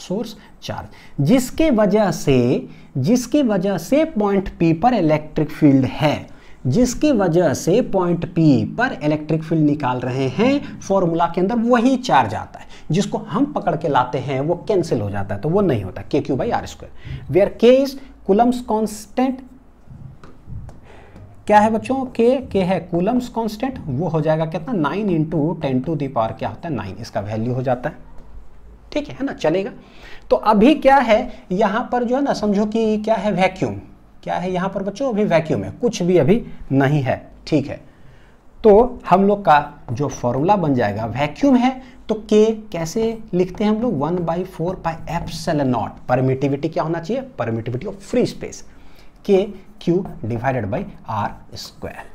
सोर्स चार्ज जिसके वजह से जिसकी वजह से पॉइंट पी पर इलेक्ट्रिक फील्ड है जिसकी वजह से पॉइंट पी पर इलेक्ट्रिक फील्ड निकाल रहे हैं फॉर्मूला के अंदर वही चार्ज आता है जिसको हम पकड़ के लाते हैं वो कैंसिल हो जाता है तो वो नहीं होता K Q by R square where K is Coulomb's constant क्या है बच्चों के के है कूलम्स कांस्टेंट वो हो जाएगा कितना nine into ten to the power क्या होता है नाइन इसका वैल्यू हो जाता है ठीक है ना चलेगा तो अभी क्या है यहां पर जो है ना समझो कि क्या है वैक्यूम क्या है यहां पर बच्चों अभी वैक्यूम है कुछ भी अभी नहीं है ठीक है तो हम लोग का जो फॉर्मूला बन जाएगा वैक्यूम है तो के कैसे लिखते हैं हम लोग one by four pi epsilon naught permittivity क्या होना चाहिए permittivity of free space K Q divided by R square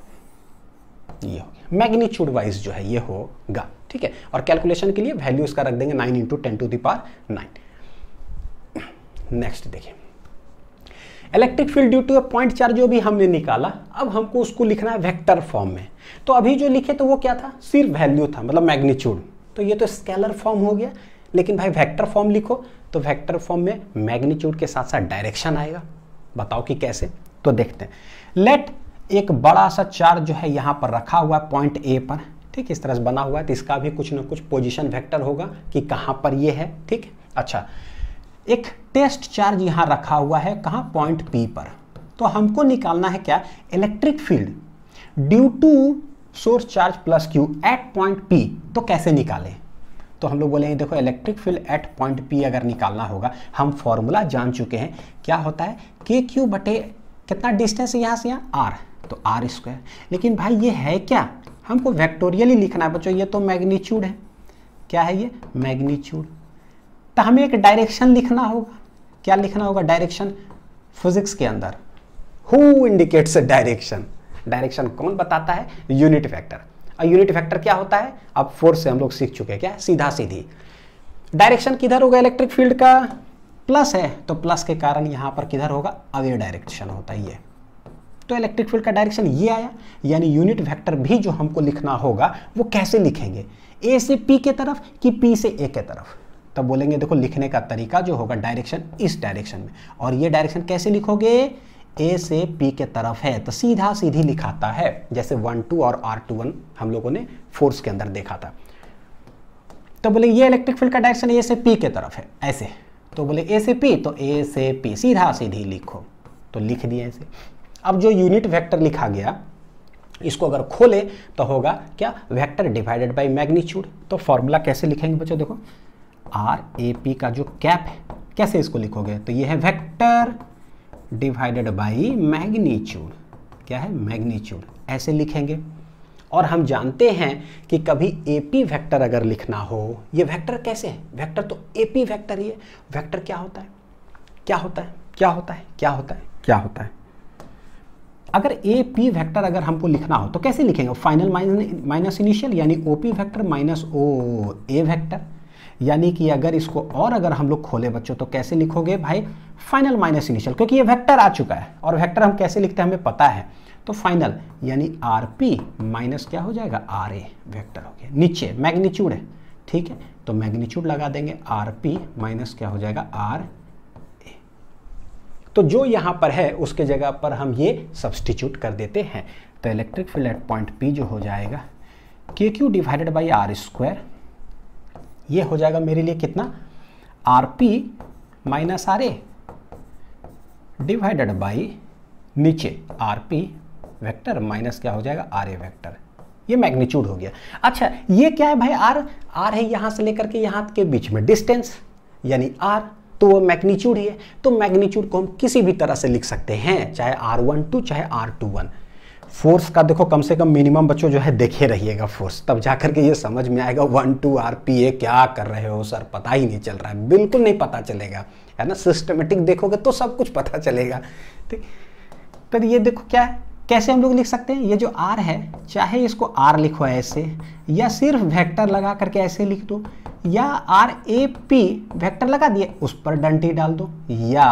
ये हो गया मैग्नीच्यूड वाइज जो है ये होगा ठीक है और कैलकुलेशन के लिए वैल्यू उसका रख देंगे nine into ten to the nine next देखिए electric field due to a point charge जो भी हमने निकाला अब हमको उसको लिखना है वेक्टर फॉर्म में तो अभी जो लिखे तो वो क्या था सिर्फ वैल्यू था मतलब मैग्नीट्यूड तो ये तो स्केलर फॉर्म हो गया लेकिन भाई वेक्टर फॉर्म लिखो तो वेक्टर फॉर्म में मैग्नीट्यूड के साथ साथ डायरेक्शन आएगा बताओ कि कैसे तो देखते हैं लेट एक बड़ा सा चार्ज जो है यहाँ पर रखा हुआ है पॉइंट ए पर ठीक इस तरह से बना हुआ है तो इसका भी कुछ ना कुछ पोजिशन वैक्टर होगा कि कहाँ पर ये है ठीक अच्छा एक टेस्ट चार्ज यहाँ रखा हुआ है कहाँ पॉइंट पी पर तो हमको निकालना है क्या electric field due to source charge plus Q at point P तो कैसे निकालें तो हम लोग बोलेंगे देखो electric field at point P अगर निकालना होगा हम फॉर्मूला जान चुके हैं क्या होता है के क्यू बटे कितना डिस्टेंस यहाँ से यहाँ आर तो आर स्क्वायर लेकिन भाई ये है क्या हमको वैक्टोरियली लिखना है बच्चों ये तो मैग्नीच्यूड है क्या है ये मैग्नीच्यूड तो हमें एक डायरेक्शन लिखना होगा क्या लिखना होगा डायरेक्शन फिजिक्स के अंदर हु इंडिकेट्स डायरेक्शन डायरेक्शन कौन बताता है यूनिट फैक्टर और यूनिट फैक्टर क्या होता है अब फोर्स से हम लोग सीख चुके हैं क्या सीधा सीधी डायरेक्शन किधर होगा इलेक्ट्रिक फील्ड का प्लस है तो प्लस के कारण यहां पर किधर होगा अवे डायरेक्शन होता है ये तो इलेक्ट्रिक फील्ड का डायरेक्शन ये आया यानी यूनिट वेक्टर भी जो हमको लिखना होगा वो कैसे लिखेंगे ए से पी के तरफ कि पी से ए के तरफ तब बोलेंगे देखो लिखने का तरीका जो होगा डायरेक्शन इस डायरेक्शन में और ये डायरेक्शन कैसे लिखोगे ए से पी के तरफ है तो सीधा सीधी लिखाता है जैसे वन टू और आर टू वन हम लोगों ने फोर्स के अंदर देखा था तो बोले ये इलेक्ट्रिक फील्ड का डायरेक्शन ए से पी के तरफ है ऐसे तो बोले ए से पी तो ए से पी सीधा सीधी लिखो तो लिख दिया ऐसे अब जो यूनिट वेक्टर लिखा गया इसको अगर खोले तो होगा क्या वेक्टर डिवाइडेड बाय मैग्नीच्यूड तो फॉर्मूला कैसे लिखेंगे बच्चों देखो आर ए पी का जो कैप है कैसे इसको लिखोगे तो ये है वेक्टर डिवाइडेड बाय मैग्नीच्यूड क्या है मैग्नीच्यूड ऐसे लिखेंगे और हम जानते हैं कि कभी ए पी वैक्टर अगर लिखना हो ये वेक्टर कैसे है वेक्टर तो ए पी वैक्टर ही है वैक्टर क्या होता है क्या होता है क्या होता है क्या होता है क्या होता है अगर ए पी वैक्टर अगर हमको लिखना हो तो कैसे लिखेंगे फाइनल माइनस इनिशियल यानी O P vector minus O A vector यानी कि अगर इसको और अगर हम लोग खोले बच्चों तो कैसे लिखोगे भाई फाइनल माइनस इनिशियल क्योंकि ये वेक्टर आ चुका है और वेक्टर हम कैसे लिखते हैं हमें पता है तो फाइनल यानी आर पी माइनस क्या हो जाएगा आर ए वैक्टर हो गया नीचे मैग्नीच्यूड है ठीक है तो मैग्नीच्यूड लगा देंगे आर पी माइनस क्या हो जाएगा आर तो जो यहाँ पर है उसके जगह पर हम ये सब्सटीट्यूट कर देते हैं तो electric field at point P जो हो जाएगा K Q divided by R square ये हो जाएगा मेरे लिए कितना R P minus R A divided by नीचे आर पी वैक्टर माइनस क्या हो जाएगा आर ए वैक्टर ये मैग्नीट्यूड हो गया अच्छा ये क्या है भाई आर आर है यहाँ से लेकर के यहाँ के बीच में डिस्टेंस यानी आर तो वो मैग्नीच्यूड ही है तो मैग्नीच्यूड को हम किसी भी तरह से लिख सकते हैं चाहे आर वन टू चाहे आर टू वन फोर्स का देखो कम से कम मिनिमम बच्चों जो है देखे रहिएगा फोर्स तब जाकर के ये समझ में आएगा one two R P A क्या कर रहे हो सर पता ही नहीं चल रहा है बिल्कुल नहीं पता चलेगा है ना सिस्टमेटिक देखोगे तो सब कुछ पता चलेगा ठीक तो ये देखो क्या है कैसे हम लोग लिख सकते हैं ये जो आर है चाहे इसको आर लिखो ऐसे या सिर्फ वेक्टर लगा करके ऐसे लिख दो या आर ए पी वैक्टर लगा दिए उस पर डंटी डाल दो या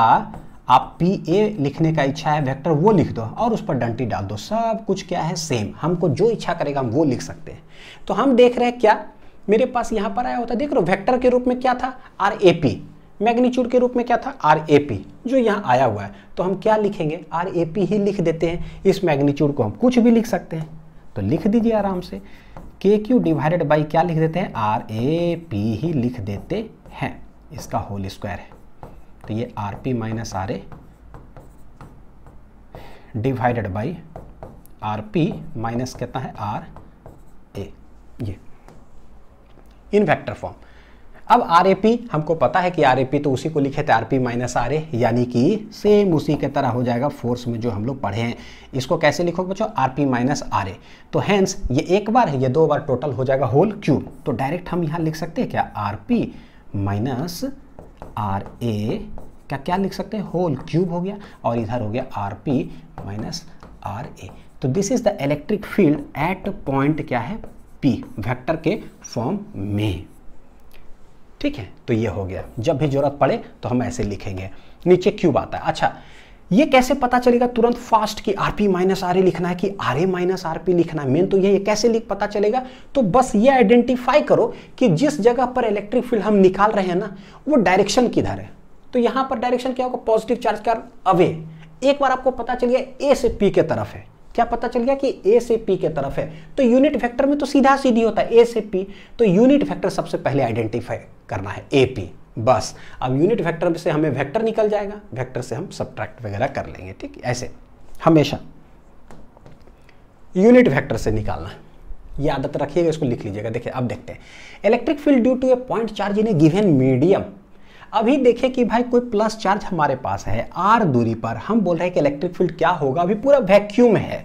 आप पी ए लिखने का इच्छा है वेक्टर वो लिख दो और उस पर डंटी डाल दो सब कुछ क्या है सेम हमको जो इच्छा करेगा हम वो लिख सकते हैं तो हम देख रहे हैं क्या मेरे पास यहाँ पर आया होता देख लो वैक्टर के रूप में क्या था आर ए पी मैग्नीच्यूड के रूप में क्या था आर ए पी जो यहाँ आया हुआ है तो हम क्या लिखेंगे आर ए पी ही लिख देते हैं इस मैग्नीच्यूड को हम कुछ भी लिख सकते हैं तो लिख दीजिए आराम से के क्यू डिवाइडेड बाई क्या लिख देते हैं आर ए पी ही लिख देते हैं इसका होल स्क्वायर है तो ये R P minus R A divided by R P minus कहता है आर ए ये इन वेक्टर फॉर्म अब आर हमको पता है कि आर तो उसी को लिखे थे R P minus R A यानी कि सेम उसी के तरह हो जाएगा फोर्स में जो हम लोग पढ़े हैं इसको कैसे लिखोगे बच्चों R P minus R A तो हैंस ये एक बार है ये दो बार टोटल हो जाएगा होल क्यूब तो डायरेक्ट हम यहाँ लिख सकते हैं क्या R P minus R A क्या क्या लिख सकते हैं होल क्यूब हो गया और इधर हो गया R P minus R A तो this is the electric field at point क्या है पी वेक्टर के फॉर्म में ठीक है तो ये हो गया जब भी जरूरत पड़े तो हम ऐसे लिखेंगे नीचे क्यूब आता है अच्छा ये कैसे पता चलेगा तुरंत फास्ट कि R P minus R A लिखना है कि R A minus R P लिखना है मेन तो ये, ये कैसे लिख पता चलेगा तो बस ये आइडेंटिफाई करो कि जिस जगह पर इलेक्ट्रिक फील्ड हम निकाल रहे हैं ना वो डायरेक्शन किधर है तो यहां पर डायरेक्शन क्या होगा पॉजिटिव चार्ज कर अवे एक बार आपको पता चल गया ए से पी के तरफ है क्या पता चल गया कि ए से पी के तरफ है तो यूनिट फैक्टर में तो सीधा सीधी होता है ए से पी तो यूनिट फैक्टर सबसे पहले आइडेंटिफाई करना है ए पी बस अब यूनिट फैक्टर से हमें वेक्टर निकल जाएगा वेक्टर से हम सब्ट्रैक्ट वगैरह कर लेंगे ठीक ऐसे हमेशा यूनिट वेक्टर से निकालना है ये आदत रखिएगा इसको लिख लीजिएगा देखिए अब देखते हैं electric field due to a point charge in a given medium अभी देखें कि भाई कोई प्लस चार्ज हमारे पास है आर दूरी पर हम बोल रहे हैं कि इलेक्ट्रिक फील्ड क्या होगा अभी पूरा वैक्यूम है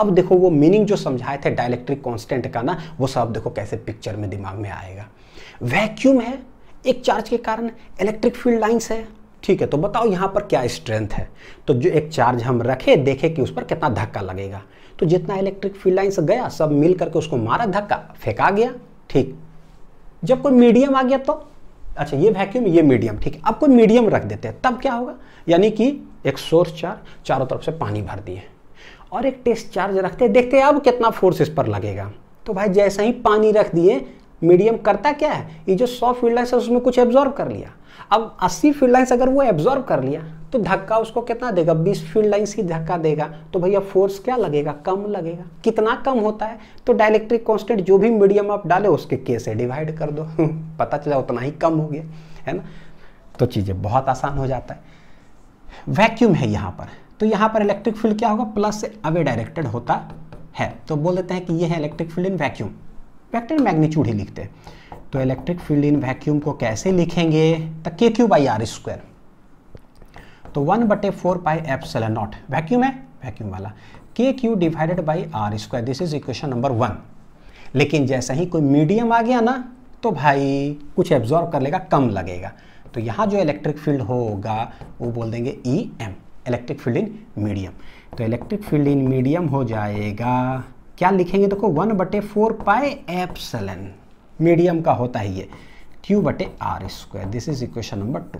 अब देखो वो मीनिंग जो समझाए थे डायलेक्ट्रिक कॉन्स्टेंट का ना वो सब देखो कैसे पिक्चर में दिमाग में आएगा वैक्यूम है एक चार्ज के कारण इलेक्ट्रिक फील्ड लाइन्स है ठीक है तो बताओ यहाँ पर क्या स्ट्रेंथ है तो जो एक चार्ज हम रखें देखें कि उस पर कितना धक्का लगेगा तो जितना इलेक्ट्रिक फील्ड लाइन्स गया सब मिल करके उसको मारा धक्का फेंका गया ठीक जब कोई मीडियम आ गया तो अच्छा ये वैक्यूम ये मीडियम ठीक है अब कोई मीडियम रख देते हैं तब क्या होगा यानी कि एक सोर्स चार्ज चारों तरफ से पानी भर दिए और एक टेस्ट चार्ज रखते हैं देखते हैं अब कितना फोर्स इस पर लगेगा तो भाई जैसा ही पानी रख दिए मीडियम करता क्या है ये जो सॉफ्ट फील्ड है उसमें कुछ एब्जॉर्व कर लिया अब 80 फील्ड लाइन्स अगर वो एब्जॉर्व कर लिया तो धक्का उसको कितना देगा 20 फील्ड लाइन्स ही धक्का देगा तो भैया फोर्स क्या लगेगा कम लगेगा कितना कम होता है तो डायलैक्ट्रिक कॉन्स्टेंट जो भी मीडियम आप डाले उसके के से डिवाइड कर दो पता चला उतना ही कम हो गया है ना तो चीज़ें बहुत आसान हो जाता है वैक्यूम है यहाँ पर तो यहाँ पर इलेक्ट्रिक फील्ड क्या होगा प्लस से अवे डायरेक्टेड होता है तो बोल देते हैं कि ये है electric field in vacuum vector magnitude ही लिखते हैं तो इलेक्ट्रिक फील्ड इन वैक्यूम को कैसे लिखेंगे तो K Q by R square तो वन बटे four pi epsilon naught vacuum है वैक्यूम वाला K Q divided by R square this is equation number one लेकिन जैसे ही कोई मीडियम आ गया ना तो भाई कुछ एब्जॉर्व कर लेगा कम लगेगा तो यहाँ जो इलेक्ट्रिक फील्ड होगा वो बोल देंगे E M electric field in medium तो इलेक्ट्रिक फील्ड इन मीडियम हो जाएगा क्या लिखेंगे देखो वन बटे फोर पाए एप्सलन मीडियम का होता है ये क्यू बटे R square this is equation number two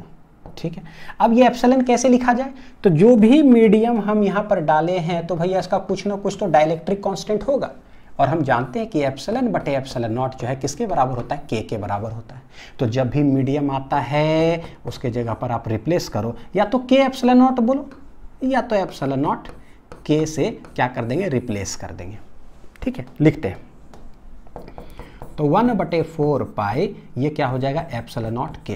ठीक है अब ये एप्सलन कैसे लिखा जाए तो जो भी मीडियम हम यहाँ पर डाले हैं तो भैया इसका कुछ ना कुछ तो डायलेक्ट्रिक कॉन्स्टेंट होगा और हम जानते हैं कि एप्सलन बटे एप्सलन नॉट जो है किसके बराबर होता है के के बराबर होता है तो जब भी मीडियम आता है उसके जगह पर आप रिप्लेस करो या तो के एप्सलन नॉट बोलो या तो एप्सलन नॉट के से क्या कर देंगे रिप्लेस कर देंगे ठीक है लिखते हैं तो वन बटे फोर पाई ये क्या हो जाएगा एप्सलन नॉट के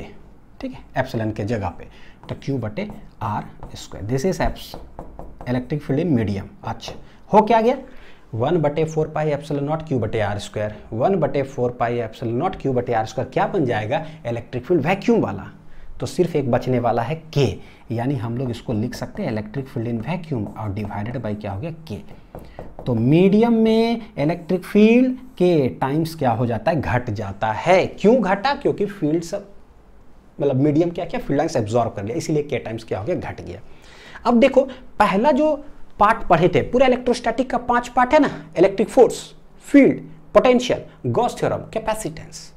ठीक है एप्सलन के जगह पे तो क्यू बटे आर स्क्वायर दिस इज एप्स इलेक्ट्रिक फील्ड इन मीडियम अच्छा हो क्या गया वन बटे four pi epsilon naught Q बटे आर स्क्वायर वन बटे four pi epsilon naught Q बटे आर स्क्वायर क्या बन जाएगा इलेक्ट्रिक फील्ड वैक्यूम वाला तो सिर्फ एक बचने वाला है के यानी हम लोग इसको लिख सकते हैं इलेक्ट्रिक फील्ड इन वैक्यूम और डिवाइडेड बाई क्या हो गया के तो मीडियम में इलेक्ट्रिक फील्ड के टाइम्स क्या हो जाता है घट जाता है क्यों घटा क्योंकि फील्ड सब मतलब मीडियम क्या क्या फील्ड लाइन एब्जॉर्व कर लिया इसीलिए के टाइम्स क्या हो गया घट गया अब देखो पहला जो पार्ट पढ़े थे पूरा इलेक्ट्रोस्टैटिक का पांच पार्ट है ना electric force field potential Gauss theorem capacitance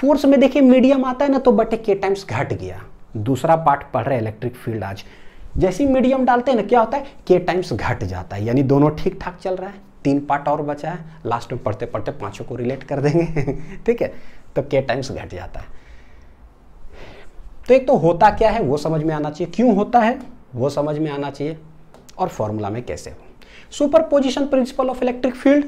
force में देखिए मीडियम आता है ना तो बटे के टाइम्स घट गया दूसरा पार्ट पढ़ रहे इलेक्ट्रिक फील्ड आज जैसे मीडियम डालते हैं ना क्या होता है के टाइम्स घट जाता है यानी दोनों ठीक ठाक चल रहा है तीन पार्ट और बचा है लास्ट में पढ़ते पढ़ते पांचों को रिलेट कर देंगे ठीक है तो के टाइम्स घट जाता है तो एक तो होता क्या है वो समझ में आना चाहिए क्यों होता है वो समझ में आना चाहिए और फॉर्मूला में कैसे हो superposition principle of electric field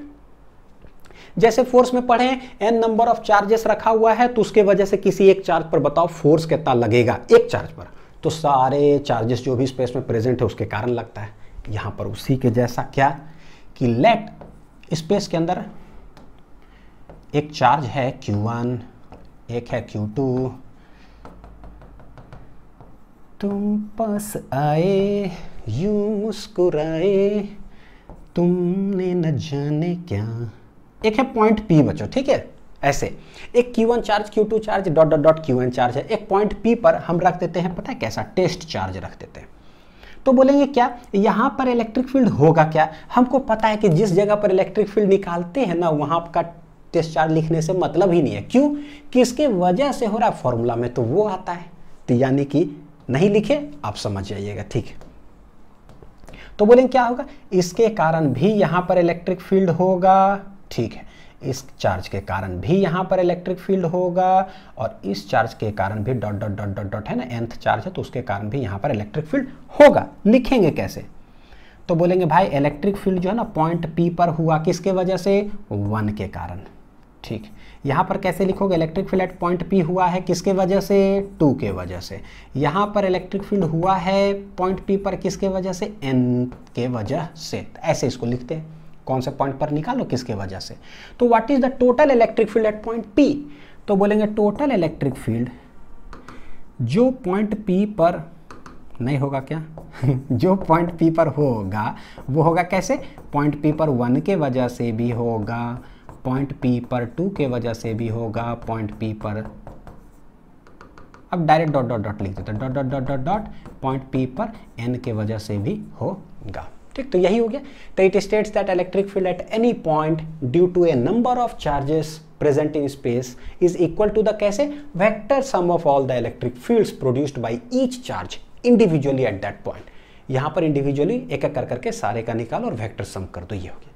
जैसे फोर्स में पढ़े एन नंबर ऑफ चार्जेस रखा हुआ है तो उसके वजह से किसी एक चार्ज पर बताओ फोर्स कितना लगेगा एक चार्ज पर तो सारे चार्जेस जो भी स्पेस में प्रेजेंट है उसके कारण लगता है यहां पर उसी के जैसा क्या कि लेट स्पेस के अंदर एक चार्ज है Q1 एक है Q2 तुम पास आए यू मुस्कुराए तुमने न जाने क्या एक है पॉइंट पी बच्चों ठीक है ऐसे एक Q1 charge Q2 charge dot dot dot Q charge है एक पॉइंट P पर हम रख देते हैं पता है कैसा टेस्ट चार्ज रख देते हैं तो बोलेंगे क्या यहां पर इलेक्ट्रिक फील्ड होगा क्या हमको पता है कि जिस जगह पर इलेक्ट्रिक फील्ड निकालते हैं ना वहां का टेस्ट चार्ज लिखने से मतलब ही नहीं है क्यों किसके वजह से हो रहा है फॉर्मूला में तो वो आता है तो यानी कि नहीं लिखे आप समझ जाइएगा ठीक है तो बोलेंगे क्या होगा इसके कारण भी यहां पर इलेक्ट्रिक फील्ड होगा ठीक है इस चार्ज के कारण भी यहाँ पर इलेक्ट्रिक फील्ड होगा और इस चार्ज के कारण भी dot dot dot dot dot है ना एंथ चार्ज है तो उसके कारण भी यहाँ पर इलेक्ट्रिक फील्ड होगा लिखेंगे कैसे तो बोलेंगे भाई इलेक्ट्रिक फील्ड जो है ना पॉइंट पी पर हुआ किसके वजह से वन के कारण ठीक यहाँ पर कैसे लिखोगे electric field at point P हुआ है किसके वजह से टू के वजह से यहाँ पर इलेक्ट्रिक फील्ड हुआ है पॉइंट पी पर किसके वजह से एन के वजह से ऐसे इसको लिखते हैं कौन से पॉइंट पर निकालो किसके वजह से तो what is the total electric field at point P तो बोलेंगे टोटल इलेक्ट्रिक फील्ड जो पॉइंट पी पर नहीं होगा क्या जो पॉइंट पी पर होगा वो होगा कैसे पॉइंट पी पर वन के वजह से भी होगा पॉइंट पी पर टू के वजह से भी होगा पॉइंट पी पर अब डायरेक्ट डॉट डॉट डॉट लिख देते dot dot dot dot dot point P पर एन के वजह से भी होगा ठीक तो यही हो गया तो it states that electric field at any point due to a number of charges present in space is equal to the कैसे vector sum of all the electric fields produced by each charge individually at that point यहां पर individually एक एक कर करके सारे का निकाल और वेक्टर सम कर दो ये हो गया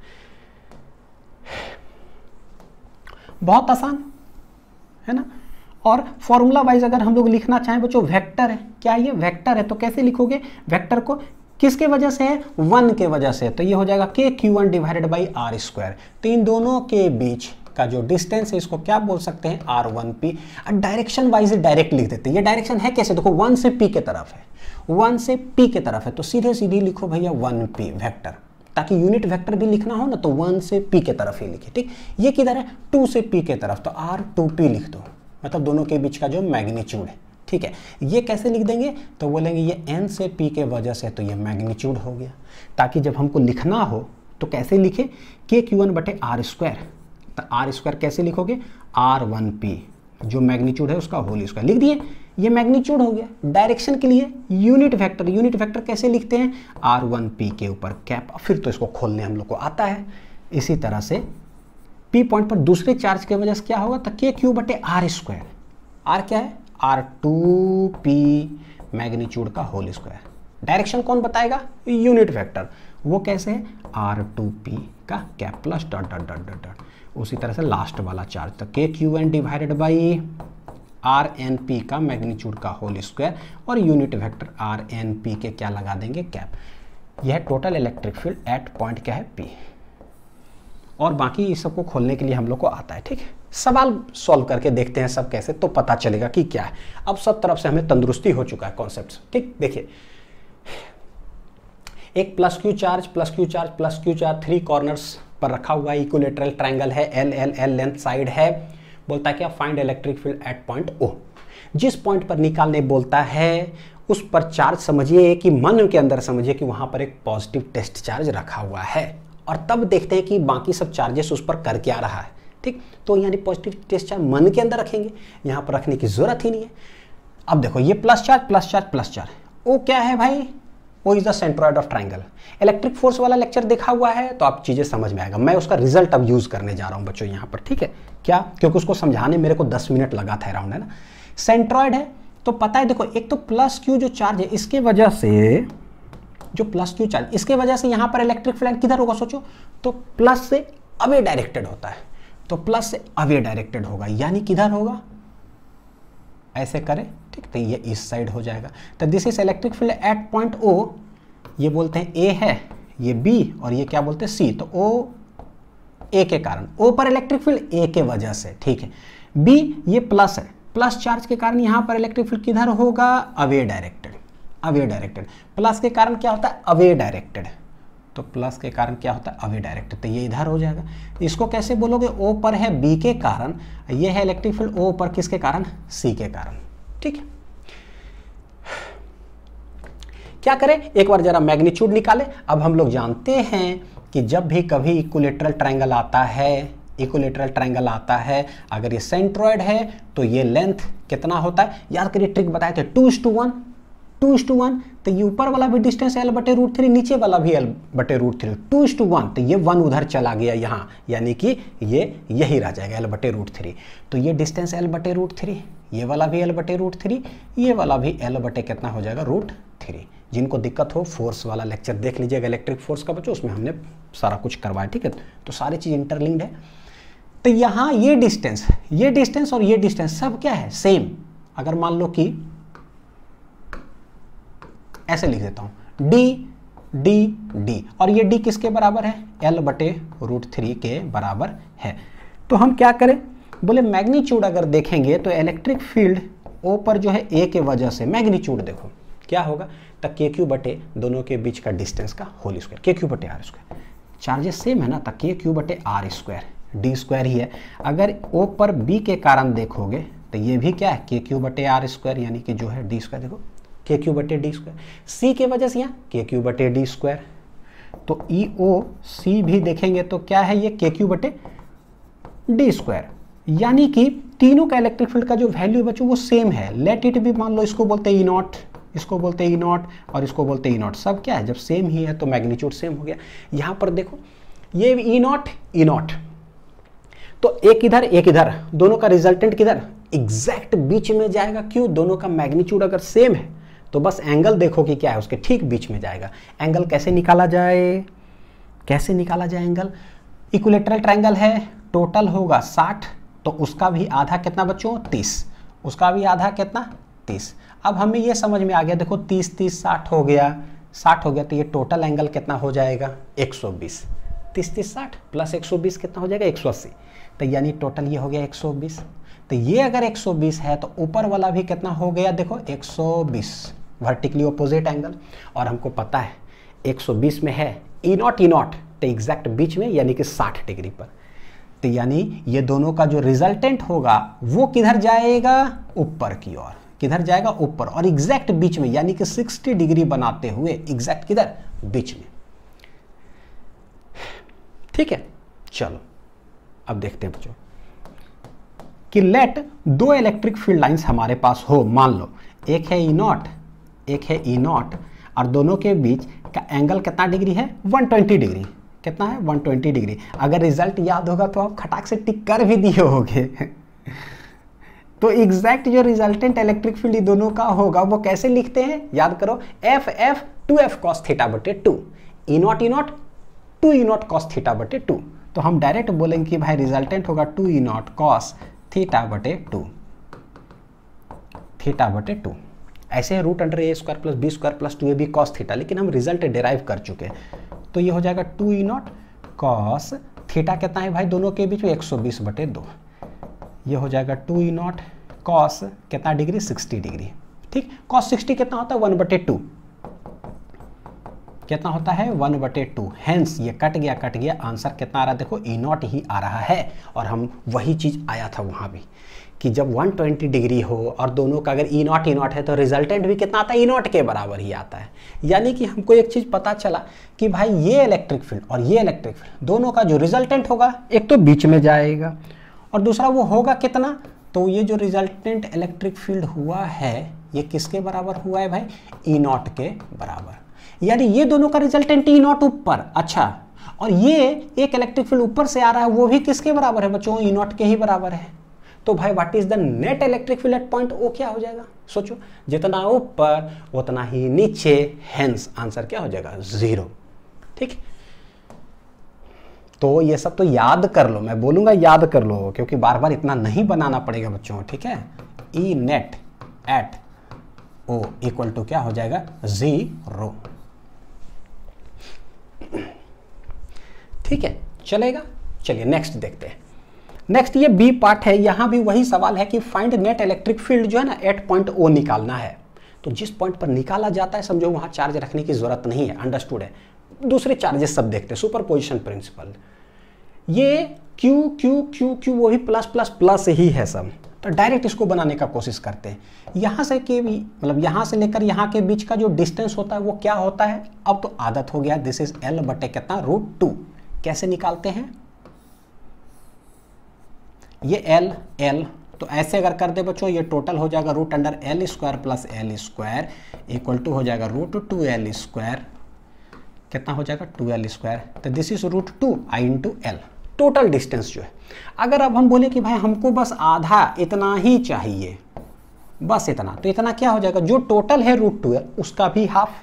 बहुत आसान है ना और फॉर्मूला वाइज अगर हम लोग लिखना चाहें बच्चों वेक्टर है क्या ये वेक्टर है तो कैसे लिखोगे वेक्टर को किसके वजह से है वन के वजह से तो ये हो जाएगा K Q one divided by R square तो इन दोनों के बीच का जो डिस्टेंस है इसको क्या बोल सकते हैं R one P direction wise direct लिख देते हैं ये डायरेक्शन है कैसे देखो वन से पी के तरफ है वन से पी के तरफ है तो सीधे सीधे लिखो भैया वन पी वैक्टर ताकि यूनिट वेक्टर भी लिखना हो ना तो वन से पी के तरफ ही लिखे ठीक ये किधर है टू से पी के तरफ तो आर टू पी लिख दो मतलब दोनों के बीच का जो मैग्नीट्यूड है ठीक है ये कैसे लिख देंगे तो बोलेंगे ये एन से पी के वजह से तो ये मैग्नीट्यूड हो गया ताकि जब हमको लिखना हो तो कैसे लिखे के क्यू वन बटे आर स्क्वायर तो आर स्क्वायर कैसे लिखोगे आर वन पी जो मैग्नीट्यूड है उसका होल स्क्वायर लिख दिए ये मैग्नीट्यूड हो गया डायरेक्शन के लिए यूनिट वेक्टर यूनिट वेक्टर कैसे लिखते हैं आर वन पी के ऊपर कैप फिर तो इसको खोलने हम लोग को आता है इसी तरह से पी पॉइंट पर दूसरे चार्ज के वजह से क्या होगा तो के क्यू बटे आर स्क्वायर आर क्या है आर टू पी मैग्नीच्यूड का होल स्क्वायर डायरेक्शन कौन बताएगा यूनिट वेक्टर वो कैसे है आर टू पी का क्या plus dot dot dot dot dot उसी तरह से लास्ट वाला चार्ज तो K Q N divided by R N P का मैग्नीच्यूड का होल स्क्वायर और unit vector R N P के क्या लगा देंगे कैप यह total electric field at point क्या है पी और बाकी इस सबको खोलने के लिए हम लोग को आता है ठीक है सवाल सॉल्व करके देखते हैं सब कैसे तो पता चलेगा कि क्या है अब सब तरफ से हमें तंदुरुस्ती हो चुका है कॉन्सेप्ट ठीक देखिए एक plus Q charge plus Q charge plus Q charge three corners पर रखा हुआ इक्विलेटरल ट्रायंगल है L L L length side है बोलता है क्या find electric field at point O जिस पॉइंट पर निकालने बोलता है उस पर चार्ज समझिए कि मन के अंदर समझिए कि वहां पर एक पॉजिटिव टेस्ट चार्ज रखा हुआ है और तब देखते हैं कि बाकी सब चार्जेस उस पर कर क्या रहा है ठीक तो यानी पॉजिटिव टेस्ट चार्ज मन के अंदर रखेंगे यहाँ पर रखने की ज़रूरत ही नहीं है अब देखो ये plus charge plus charge plus charge वो क्या है भाई वो is the centroid of triangle electric force वाला लेक्चर देखा हुआ है तो आप चीज़ें समझ में आएगा मैं उसका रिजल्ट अब यूज़ करने जा रहा हूँ बच्चों यहाँ पर ठीक है क्या क्योंकि उसको समझाने मेरे को दस मिनट लगा था अराउंड है ना सेंट्रॉइड है तो पता है देखो एक तो प्लस क्यू जो चार्ज है इसके वजह से जो प्लस क्यू चार्ज इसके वजह से यहां पर इलेक्ट्रिक फ्लैंड किधर होगा सोचो तो प्लस से अवे डायरेक्टेड होता है तो प्लस अवे डायरेक्टेड होगा यानी किधर होगा ऐसे करें ठीक तो ये इस साइड हो जाएगा तो this is electric field at point O ये बोलते हैं ए है ये बी और ये क्या बोलते हैं सी तो ओ ए के कारण ओ पर इलेक्ट्रिक फील्ड ए के वजह से ठीक है बी ये प्लस है प्लस चार्ज के कारण यहां पर इलेक्ट्रिक फील्ड किधर होगा away directed away directed plus के कारण क्या होता है अवे डायरेक्टेड तो प्लस के कारण क्या होता है अवे डायरेक्ट तो ये इधर हो जाएगा तो इसको कैसे बोलोगे ओ पर है बी के कारण ये है इलेक्ट्रिक फील्ड ओ पर किसके कारण सी के कारण ठीक है क्या करें एक बार जरा मैग्नीच्यूड निकाले अब हम लोग जानते हैं कि जब भी कभी इक्वलेटरल ट्रायंगल आता है इक्वलेटरल ट्रायंगल आता है अगर ये सेंट्रॉयड है तो ये लेंथ कितना होता है याद करिए ट्रिक बताए थे two is to one two is to one तो ये ऊपर वाला भी डिस्टेंस एल बटे रूट थ्री नीचे वाला भी एल बटे root three two is to one तो ये वन उधर चला गया यहाँ यानी कि ये यही रह जाएगा एल बटे रूट थ्री तो ये डिस्टेंस एल बटे रूट थ्री ये वाला भी एल बटे रूट थ्री ये वाला भी एल बटे कितना हो जाएगा रूट थ्री जिनको दिक्कत हो फोर्स वाला लेक्चर देख लीजिएगा इलेक्ट्रिक फोर्स का बच्चों उसमें हमने सारा कुछ करवाया ठीक है तो सारी चीज़ इंटरलिंक्ड है तो यहाँ ये डिस्टेंस ये डिस्टेंस और ये डिस्टेंस सब क्या है सेम अगर मान लो कि ऐसे लिख देता हूं डी डी डी और ये डी किसके बराबर है एल बटे रूट थ्री के बराबर है तो हम क्या करें बोले मैग्नीच्यूड अगर देखेंगे तो इलेक्ट्रिक फील्ड ओ पर जो है ए के वजह से मैग्नीच्यूड देखो क्या होगा तो के क्यू बटे दोनों के बीच का डिस्टेंस का होल स्क्वायर के क्यू बटे आर स्क्वायर चार्जेस सेम है ना तो के क्यू बटे आर स्क्वायर डी स्क्वायर ही है अगर ओ पर बी के कारण देखोगे तो ये भी क्या है के क्यू बटे आर स्क्वायर यानी कि जो है डी स्क्वायर देखो के क्यू बटे डी स्क्वायर सी के वजह से यहाँ के क्यू बटे डी स्क्वायर तो ई ओ सी भी देखेंगे तो क्या है ये के क्यू बटे डी स्क्वायर यानी कि तीनों का इलेक्ट्रिक फील्ड का जो वैल्यू बच्चों वो सेम है लेट इट भी मान लो इसको बोलते ई e नॉट इसको बोलते ई e नॉट और इसको बोलते ई e नॉट सब क्या है जब सेम ही है तो मैग्नीट्यूड सेम हो गया यहाँ पर देखो ये ई नॉट ई नॉट तो एक इधर एक इधर दोनों का रिजल्टेंट किधर एग्जैक्ट बीच में जाएगा क्यों दोनों का मैग्नीट्यूड अगर सेम है तो बस एंगल देखो कि क्या है उसके ठीक बीच में जाएगा एंगल कैसे निकाला जाए कैसे निकाला जाए एंगल इक्विलेटरल ट्रायंगल है टोटल होगा साठ तो उसका भी आधा कितना बच्चों तीस उसका भी आधा कितना तीस अब हमें यह समझ में आ गया देखो तीस तीस साठ हो गया साठ हो गया तो ये टोटल एंगल कितना हो जाएगा एक सौ बीस तीस तीस साठ प्लस एक सौ बीस कितना हो जाएगा एक सौ अस्सी तो यानी टोटल ये हो गया एक सौ बीस तो ये अगर एक सौ बीस है तो ऊपर वाला भी कितना हो गया देखो एक सौ बीस वर्टिकली ऑपोजिट एंगल और हमको पता है 120 में है ई नॉट ई नॉट तो एग्जैक्ट बीच में यानी कि 60 डिग्री पर तो यानी ये दोनों का जो रिजल्टेंट होगा वो किधर जाएगा ऊपर की ओर किधर जाएगा ऊपर और एग्जैक्ट बीच में यानी कि 60 डिग्री बनाते हुए एग्जैक्ट किधर बीच में ठीक है चलो अब देखते हैं बच्चों कि लेट दो इलेक्ट्रिक फील्ड लाइंस हमारे पास हो मान लो एक है ई e नॉट एक है ई e नॉट और दोनों के बीच का एंगल कितना डिग्री है 120 डिग्री कितना है 120 डिग्री अगर रिजल्ट याद होगा तो आप खटाक से टिक कर भी दिए होगे तो एग्जैक्ट जो रिजल्टेंट इलेक्ट्रिक फील्ड दोनों का होगा वो कैसे लिखते हैं याद करो F F two F cos theta बटे two E naught E naught two E naught cos theta बटे टू तो हम डायरेक्ट बोलेंगे कि भाई रिजल्टेंट होगा two E naught cos theta बटे टू थीटा बटे टू ऐसे है root under A square plus B square plus two A B cos theta लेकिन हम रिजल्ट डिराइव कर चुके हैं तो ये हो जाएगा two E naught cos theta कहता है भाई दोनों के बीच में एक सौ बीस बटे दो ये हो जाएगा टू ई नॉट कॉस कितना डिग्री सिक्सटी डिग्री ठीक कॉस सिक्सटी कितना होता है वन बटे टू कितना होता है वन बटे टू हैंस ये कट गया कट गया आंसर कितना आ रहा है देखो ई e नॉट ही आ रहा है और हम वही चीज़ आया था वहां भी कि जब 120 डिग्री हो और दोनों का अगर ई नॉट ई नॉट है तो रिजल्टेंट भी कितना आता है ई e नॉट के बराबर ही आता है यानी कि हमको एक चीज़ पता चला कि भाई ये इलेक्ट्रिक फील्ड और ये इलेक्ट्रिक फील्ड दोनों का जो रिजल्टेंट होगा एक तो बीच में जाएगा और दूसरा वो होगा कितना तो ये जो रिजल्टेंट इलेक्ट्रिक फील्ड हुआ है ये किसके बराबर हुआ है भाई ई e नॉट के बराबर यानी ये दोनों का रिजल्टेंट ई नॉट ऊपर अच्छा और ये एक इलेक्ट्रिक फील्ड ऊपर से आ रहा है वो भी किसके बराबर है बच्चों ई e नॉट के ही बराबर है तो भाई what is the net electric field at point O क्या हो जाएगा सोचो जितना ऊपर उतना ही नीचे हेंस आंसर क्या हो जाएगा जीरो ठीक तो ये सब तो याद कर लो मैं बोलूंगा याद कर लो क्योंकि बार बार इतना नहीं बनाना पड़ेगा बच्चों ठीक है E net at O equal to क्या हो जाएगा जीरो ठीक है चलेगा चलिए नेक्स्ट देखते हैं नेक्स्ट ये बी पार्ट है यहाँ भी वही सवाल है कि फाइंड नेट इलेक्ट्रिक फील्ड जो है ना एट पॉइंट ओ निकालना है तो जिस पॉइंट पर निकाला जाता है समझो वहाँ चार्ज रखने की जरूरत नहीं है अंडरस्टूड है दूसरे चार्जेस सब देखते हैं सुपर पोजिशन प्रिंसिपल ये क्यू क्यू क्यू क्यू वो ही प्लस प्लस प्लस ही है सब तो डायरेक्ट इसको बनाने का कोशिश करते हैं यहाँ से के मतलब यहाँ से लेकर यहाँ के बीच का जो डिस्टेंस होता है वो क्या होता है अब तो आदत हो गया दिस इज एल बटे कितना रूट टू कैसे निकालते हैं ये एल एल तो ऐसे अगर कर दे बच्चों ये टोटल हो जाएगा root under L square plus L square equal to हो जाएगा रूट टू एल स्क्वायर कितना हो जाएगा टू एल स्क्वायर तो this is root two I into L total distance जो है अगर अब हम बोले कि भाई हमको बस आधा इतना ही चाहिए बस इतना तो इतना क्या हो जाएगा जो टोटल है रूट टू एल उसका भी हाफ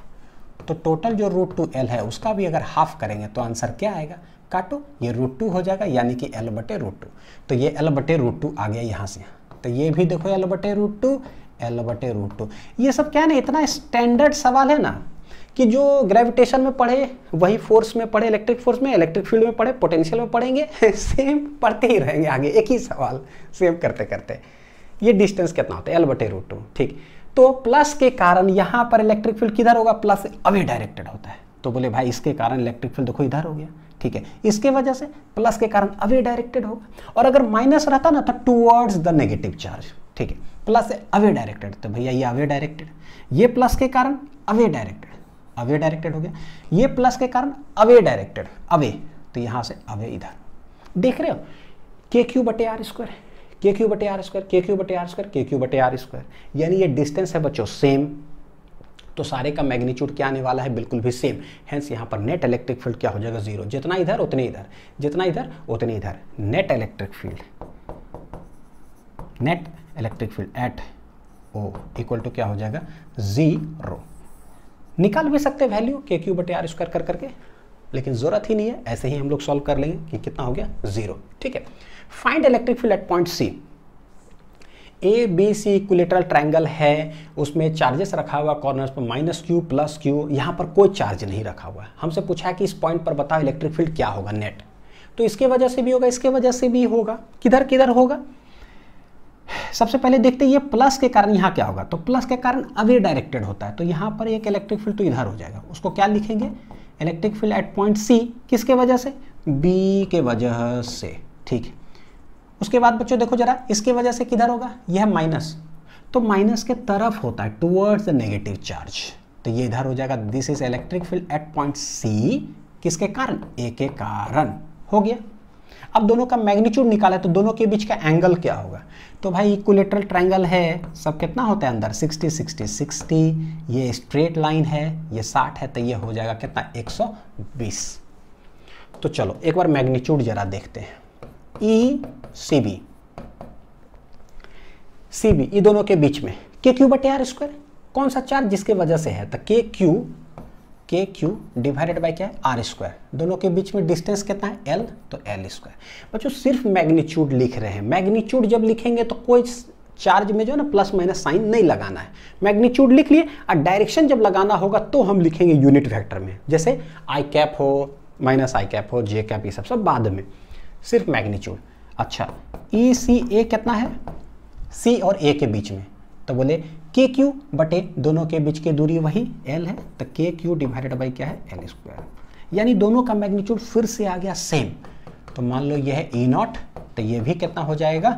तो टोटल जो रूट टू एल है उसका भी अगर हाफ करेंगे तो आंसर क्या आएगा काटो ये रूट टू हो जाएगा यानी कि एल बटे रूट टू तो ये एल बटे रूट टू आ गया यहाँ से तो ये भी देखो एल बटे रूट टू एल बटे रूट टू ये सब क्या है ना इतना स्टैंडर्ड सवाल है ना कि जो ग्रेविटेशन में पढ़े वही फोर्स में पढ़े इलेक्ट्रिक फोर्स में इलेक्ट्रिक फील्ड में पढ़े पोटेंशियल में पढ़ेंगे सेम पढ़ते ही रहेंगे आगे एक ही सवाल सेम करते करते ये डिस्टेंस कितना होता है एल बटे रूट टू ठीक तो प्लस के कारण यहाँ पर इलेक्ट्रिक फील्ड किधर होगा प्लस अवे डायरेक्टेड होता है तो बोले भाई इसके कारण इलेक्ट्रिक फील्ड देखो इधर हो गया ठीक है इसके वजह से प्लस के कारण अवे डायरेक्टेड होगा और अगर माइनस रहता ना तो टूवर्ड्स द नेगेटिव चार्ज ठीक है प्लस अवे डायरेक्टेड तो भैया ये अवे डायरेक्टेड ये प्लस के कारण अवे डायरेक्टेड अवे डायरेक्टेड हो गया ये प्लस के कारण अवे डायरेक्टेड अवे तो यहां से अवे इधर देख रहे हो के क्यू बटे आर स्क्वायर के क्यू बटे आर स्क्वायर के क्यू बटे आर स्क्वायर के क्यू बटे आर स्क्वायर यानी ये डिस्टेंस है बच्चों सेम तो सारे का मैग्नीट्यूड क्या आने वाला है बिल्कुल भी सेम हैंस यहाँ पर नेट इलेक्ट्रिक फील्ड क्या हो जाएगा जीरो जितना इधर उतने इधर जितना इधर उतने इधर net electric field net electric field at O equal to क्या हो जाएगा जीरो निकाल भी सकते वैल्यू के क्यू बटे आर स्क्वायर कर करके लेकिन ज़रूरत ही नहीं है ऐसे ही हम लोग सॉल्व कर लेंगे कि कितना हो गया जीरो ठीक है find electric field at point C A B C equilateral triangle है उसमें चार्जेस रखा हुआ कॉर्नर्स पर माइनस क्यू प्लस क्यू यहाँ पर कोई चार्ज नहीं रखा हुआ है हमसे पूछा है कि इस पॉइंट पर बताओ इलेक्ट्रिक फील्ड क्या होगा नेट तो इसके वजह से भी होगा इसके वजह से भी होगा किधर किधर होगा सबसे पहले देखते हैं ये प्लस के कारण यहाँ क्या होगा तो प्लस के कारण अवे डायरेक्टेड होता है तो यहाँ पर एक इलेक्ट्रिक फील्ड तो इधर हो जाएगा उसको क्या लिखेंगे electric field at point C किसके वजह से बी के वजह से ठीक है उसके बाद बच्चों देखो जरा इसके वजह से किधर होगा यह माइनस तो माइनस के तरफ होता है टूवर्ड्स नेगेटिव चार्ज तो ये इधर हो जाएगा this is electric field at point C किसके कारण ए के कारण हो गया अब दोनों का मैग्नीट्यूड निकाला तो दोनों के बीच का एंगल क्या होगा तो भाई इक्विलेटरल ट्रायंगल है सब कितना होता है अंदर 60 60 60 ये स्ट्रेट लाइन है ये 60 है तो ये हो जाएगा कितना 120 तो चलो एक बार मैग्नीट्यूड जरा देखते हैं ई सी बी सी बी ये दोनों के बीच में के क्यू बटे आर स्क्वायर कौन सा चार्ज जिसके वजह से है तो के क्यू के क्यू डिवाइडेड बाई क्या है आर स्क्वायर दोनों के बीच में डिस्टेंस कितना है एल तो एल स्क्वायर बच्चों सिर्फ मैग्नीट्यूड लिख रहे हैं मैग्नीट्यूड जब लिखेंगे तो कोई चार्ज में जो है ना प्लस माइनस साइन नहीं लगाना है मैग्नीट्यूड लिख लिए और डायरेक्शन जब लगाना होगा तो हम लिखेंगे यूनिट वेक्टर में जैसे आई कैप हो माइनस आई कैप हो जे कैप ये सब सब बाद में सिर्फ मैग्नीट्यूड अच्छा ई सी ए कितना है सी और ए के बीच में तो बोले के क्यू बटे दोनों के बीच की दूरी वही एल है तो के क्यू डिवाइडेड बाई क्या है एल स्क्वायर यानी दोनों का मैग्नीट्यूड फिर से आ गया सेम तो मान लो यह है ई नॉट तो ये भी कितना हो जाएगा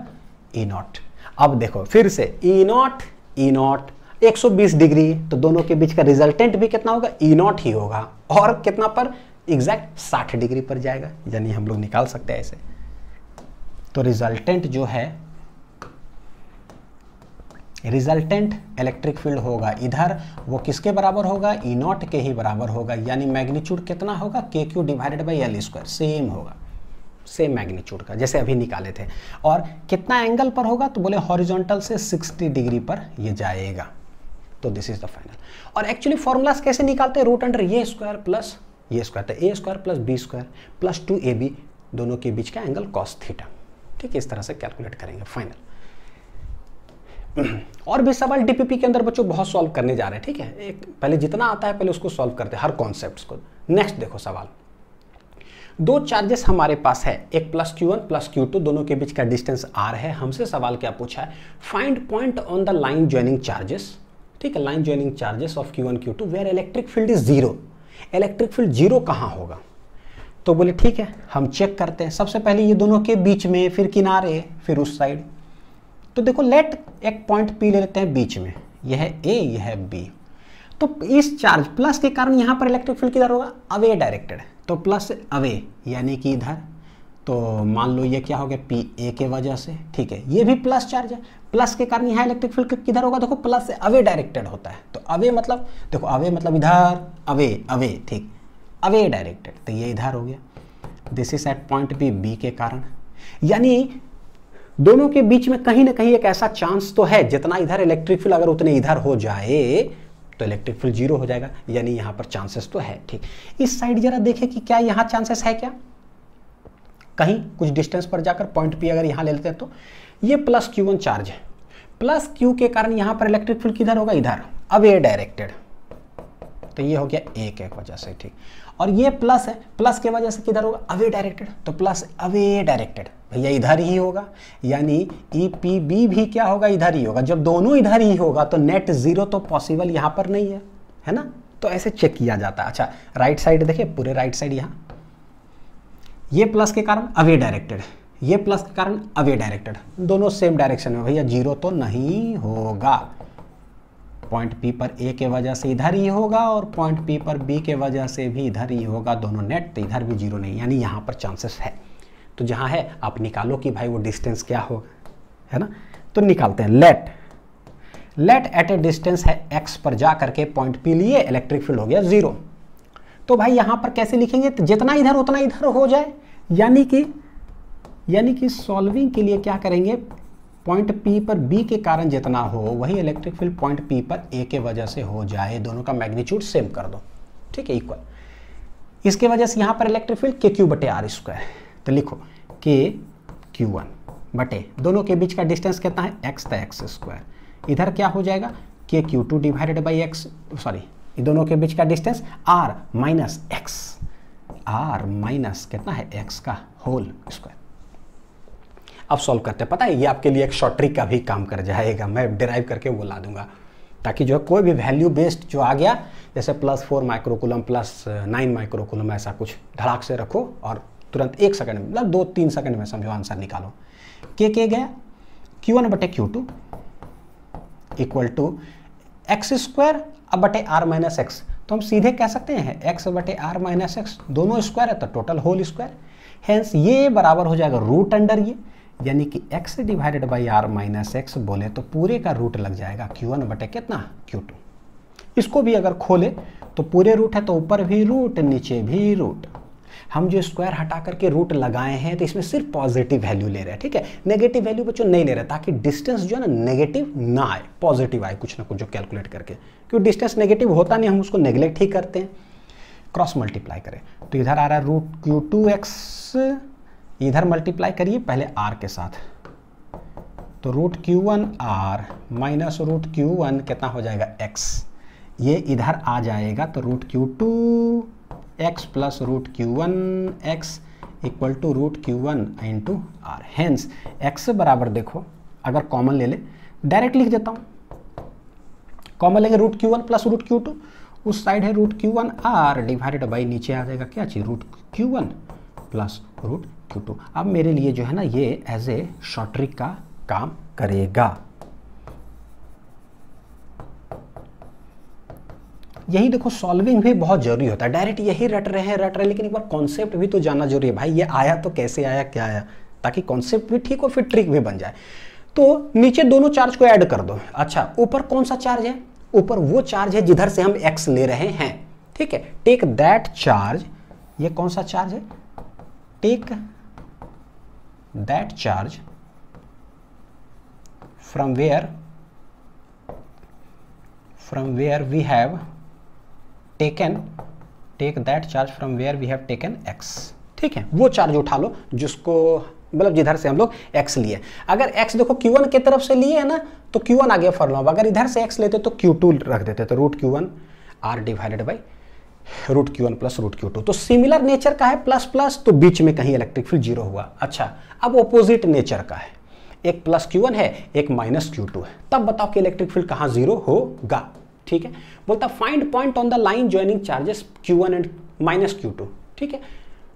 ई e नॉट अब देखो फिर से E naught E naught 120 degree तो दोनों के बीच का रिजल्टेंट भी कितना होगा ई e नॉट ही होगा और कितना पर एग्जैक्ट 60 डिग्री पर जाएगा यानी हम लोग निकाल सकते हैं ऐसे तो रिजल्टेंट जो है रिजल्टेंट इलेक्ट्रिक फील्ड होगा इधर वो किसके बराबर होगा ई नॉट के ही बराबर होगा यानी मैग्नीट्यूड कितना होगा K Q divided by L square same होगा सेम मैग्नीट्यूड का जैसे अभी निकाले थे और कितना एंगल पर होगा तो बोले हॉरिजॉन्टल से 60 डिग्री पर ये जाएगा तो दिस इज द फाइनल और एक्चुअली फॉर्मूलाज कैसे निकालते हैं रूट अंडर ये स्क्वायर प्लस ये स्क्वायर तो A square plus B square plus two A B दोनों के बीच का एंगल कॉस थीटा ठीक है इस तरह से कैलकुलेट करेंगे फाइनल और भी सवाल डीपीपी के अंदर बच्चों बहुत सॉल्व करने जा रहे हैं ठीक है एक पहले जितना आता है पहले उसको सॉल्व करते हैं हर कॉन्सेप्ट को नेक्स्ट देखो सवाल दो चार्जेस हमारे पास है एक plus Q one plus Q two दोनों के बीच का डिस्टेंस आर है हमसे सवाल क्या पूछा है find point on the line joining charges ठीक है line joining charges of Q one Q two where electric field is zero electric field zero कहाँ होगा तो बोले ठीक है हम चेक करते हैं सबसे पहले ये दोनों के बीच में फिर किनारे फिर उस साइड तो देखो लेट एक पॉइंट पी ले लेते हैं बीच में यह है ए यह है बी तो इस चार्ज प्लस के कारण यहाँ पर इलेक्ट्रिक फील्ड किधर होगा अवे डायरेक्टेड तो प्लस अवे यानी कि इधर तो मान लो ये क्या हो गया पी ए के वजह से ठीक है ये भी प्लस चार्ज है प्लस के कारण यहाँ इलेक्ट्रिक फील्ड किधर होगा देखो प्लस से अवे डायरेक्टेड होता है तो अवे मतलब देखो अवे मतलब इधर अवे अवे ठीक अवे डायरेक्टेड तो ये इधर हो गया this is at point B B के कारण यानी दोनों के बीच में कहीं ना कहीं एक ऐसा चांस तो है जितना इधर इलेक्ट्रिक फील्ड अगर उतने इधर हो जाए तो इलेक्ट्रिक फील्ड जीरो हो जाएगा यानी यहाँ पर चांसेस तो है ठीक इस साइड जरा देखें कि क्या यहाँ चांसेस है क्या कहीं कुछ डिस्टेंस पर जाकर पॉइंट पी अगर यहाँ ले लेते हैं तो ये प्लस क्यू वन चार्ज है प्लस क्यू के कारण यहाँ पर इलेक्ट्रिक फील्ड किधर होगा इधर अब ए डायरेक्टेड तो ये हो गया ए के वजह से ठीक और ये प्लस है प्लस के वजह से किधर होगा अवे डायरेक्टेड तो प्लस अवे डायरेक्टेड भैया इधर ही होगा यानी ई पी बी भी क्या होगा इधर ही होगा जब दोनों इधर ही होगा तो नेट जीरो तो पॉसिबल यहाँ पर नहीं है है ना तो ऐसे चेक किया जाता है अच्छा राइट साइड देखिए पूरे राइट साइड यहाँ ये प्लस के कारण अवे डायरेक्टेड ये प्लस के कारण अवे डायरेक्टेड दोनों सेम डायरेक्शन में भैया जीरो तो नहीं होगा पॉइंट पी पर ए के वजह से इधर ही होगा और पॉइंट पी पर बी के वजह से भी इधर ही होगा दोनों नेट तो इधर भी जीरो नहीं यानी यहाँ पर चांसेस है तो जहाँ है आप निकालो कि भाई वो डिस्टेंस क्या होगा है ना तो निकालते हैं let let at a distance है एक्स पर जा करके पॉइंट पी लिए इलेक्ट्रिक फील्ड हो गया जीरो तो भाई यहां पर कैसे लिखेंगे तो जितना इधर उतना इधर हो जाए यानी कि यानी कि सॉल्विंग के लिए क्या करेंगे पॉइंट पी पर बी के कारण जितना हो वही इलेक्ट्रिक फील्ड पॉइंट पी पर ए के वजह से हो जाए दोनों का मैग्नीट्यूड सेम कर दो ठीक है इक्वल इसके वजह से यहां पर इलेक्ट्रिक फील्ड के क्यू बटे आर स्क्वायर तो लिखो के क्यू वन बटे दोनों के बीच का डिस्टेंस कितना है एक्स द एक्स स्क्वायर इधर क्या हो जाएगा K Q two divided by X sorry ये दोनों के बीच का distance R minus X R minus कितना है एक्स का होल स्क्वायर अब सॉल्व करते हैं पता है ये आपके लिए एक शॉर्ट ट्रिक का भी काम कर जाएगा मैं डिराइव करके वो ला दूंगा ताकि जो कोई भी वैल्यू बेस्ड जो आ गया जैसे plus four microcoulomb plus nine microcoulomb ऐसा कुछ धड़ाक से रखो और तुरंत एक सेकंड में मतलब दो तीन सेकंड में समझो आंसर निकालो के के गया क्यू वन बटे Q two equal to X square अब बटे आर माइनस एक्स तो हम सीधे कह सकते हैं एक्स बटे आर माइनस एक्स दोनों स्क्वायर है तो टोटल होल स्क्वायर हैंस ये बराबर हो जाएगा रूट अंडर ये यानी कि X divided by R minus X बोले तो पूरे का रूट लग जाएगा क्यू वन बटे कितना टू इसको भी अगर खोले तो पूरे रूट है तो ऊपर भी रूट नीचे भी रूट हम जो स्क्वायर हटा करके रूट लगाए हैं तो इसमें सिर्फ पॉजिटिव वैल्यू ले रहे हैं ठीक है नेगेटिव वैल्यू बच्चों नहीं ले रहे ताकि डिस्टेंस जो है ना नेगेटिव ना आए पॉजिटिव आए कुछ ना कुछ जो कैलकुलेट करके क्योंकि डिस्टेंस नेगेटिव होता नहीं हम उसको नेग्लेक्ट ही करते हैं क्रॉस मल्टीप्लाई करें तो इधर आ रहा है रूट क्यू टू एक्स इधर मल्टीप्लाई करिए पहले आर के साथ तो root Q one R minus root Q one कितना हो जाएगा एक्स ये इधर आ जाएगा तो root Q two X plus root Q one X equal to root Q one into R hence X से बराबर देखो अगर कॉमन ले ले डायरेक्ट लिख देता हूँ कॉमन लेंगे root Q one plus root Q two उस साइड है root Q one R divided by नीचे आ जाएगा क्या चाहिए root Q one plus root Q two अब मेरे लिए जो है ना ये एज ए शॉर्ट ट्रिक का काम करेगा यही देखो सॉल्विंग भी बहुत जरूरी होता है डायरेक्ट यही रट रहे हैं रट रहे हैं लेकिन एक बार कॉन्सेप्ट भी तो जानना जरूरी है भाई ये आया तो कैसे आया क्या आया ताकि कॉन्सेप्ट भी ठीक हो फिर ट्रिक भी बन जाए तो नीचे दोनों चार्ज को ऐड कर दो अच्छा ऊपर कौन सा चार्ज है ऊपर वो चार्ज है जिधर से हम एक्स ले रहे हैं ठीक है टेक दैट चार्ज ये कौन सा चार्ज है take that charge from where from where we have taken take that charge from where we have taken X ठीक है वो चार्ज उठा लो जिसको मतलब जिधर से हम लोग एक्स लिए अगर एक्स देखो क्यू वन के तरफ से लिए है ना तो q1 आ गया फॉर्मूला अगर इधर से एक्स लेते तो क्यू टू रख देते तो root Q one R divided by root Q one plus root Q two तो सिमिलर नेचर का है प्लस प्लस तो बीच में कहीं इलेक्ट्रिक फील्ड जीरो हुआ अच्छा अब ओपोजिट नेचर का है एक प्लस क्यू वन है एक माइनस क्यू टू है तब बताओ कि इलेक्ट्रिक फील्ड कहाँ जीरो होगा ठीक है बोलता find point on the line joining charges Q one and minus Q two ठीक है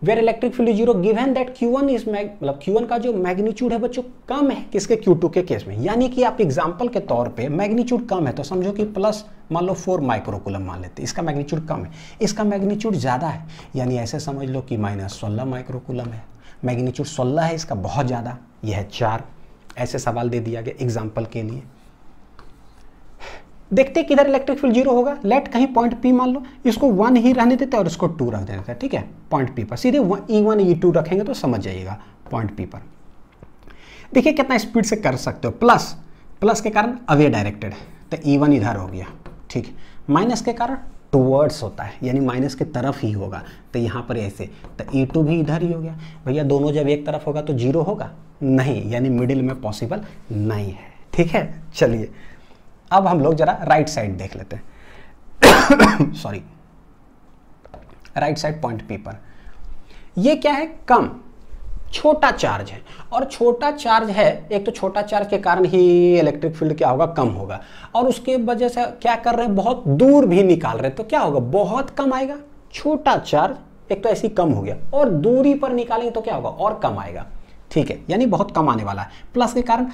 where electric field zero given that Q one is मतलब क्यू वन का जो मैग्नीट्यूड है बच्चों कम है किसके क्यू टू के केस में यानी कि आप एग्जाम्पल के तौर पे मैग्नीट्यूड कम है तो समझो कि प्लस मान लो फोर माइक्रोकुलम मान लेते इसका मैग्नीट्यूड कम है इसका मैग्नीट्यूड ज़्यादा है यानी ऐसे समझ लो कि माइनस सोलह माइक्रोकुलम है मैग्नीट्यूड सोलह है इसका बहुत ज़्यादा यह है चार ऐसे सवाल दे दिया गया एग्जाम्पल के लिए देखते किधर इलेक्ट्रिक फील्ड जीरो होगा लेट कहीं पॉइंट पी मान लो इसको वन ही रहने देते और इसको टू रख देते ठीक है पॉइंट पी पर सीधे ई वन ई टू रखेंगे तो समझ जाइएगा पॉइंट पी पर देखिए कितना स्पीड से कर सकते हो प्लस प्लस के कारण अवे डायरेक्टेड तो ई e वन इधर हो गया ठीक माइनस के कारण टूवर्ड्स होता है यानी माइनस की तरफ ही होगा तो यहाँ पर ऐसे तो ई e टू भी इधर ही हो गया भैया दोनों जब एक तरफ होगा तो जीरो होगा नहीं यानी मिडिल में पॉसिबल नहीं है ठीक है चलिए अब हम लोग जरा राइट साइड देख लेते हैं sorry right side point P पर यह क्या है कम छोटा चार्ज है और छोटा चार्ज है एक तो छोटा चार्ज के कारण ही इलेक्ट्रिक फील्ड क्या होगा कम होगा और उसके वजह से क्या कर रहे हैं बहुत दूर भी निकाल रहे हैं तो क्या होगा बहुत कम आएगा छोटा चार्ज एक तो ऐसी कम हो गया और दूरी पर निकालेंगे तो क्या होगा और कम आएगा ठीक है यानी बहुत कम आने वाला है प्लस के कारण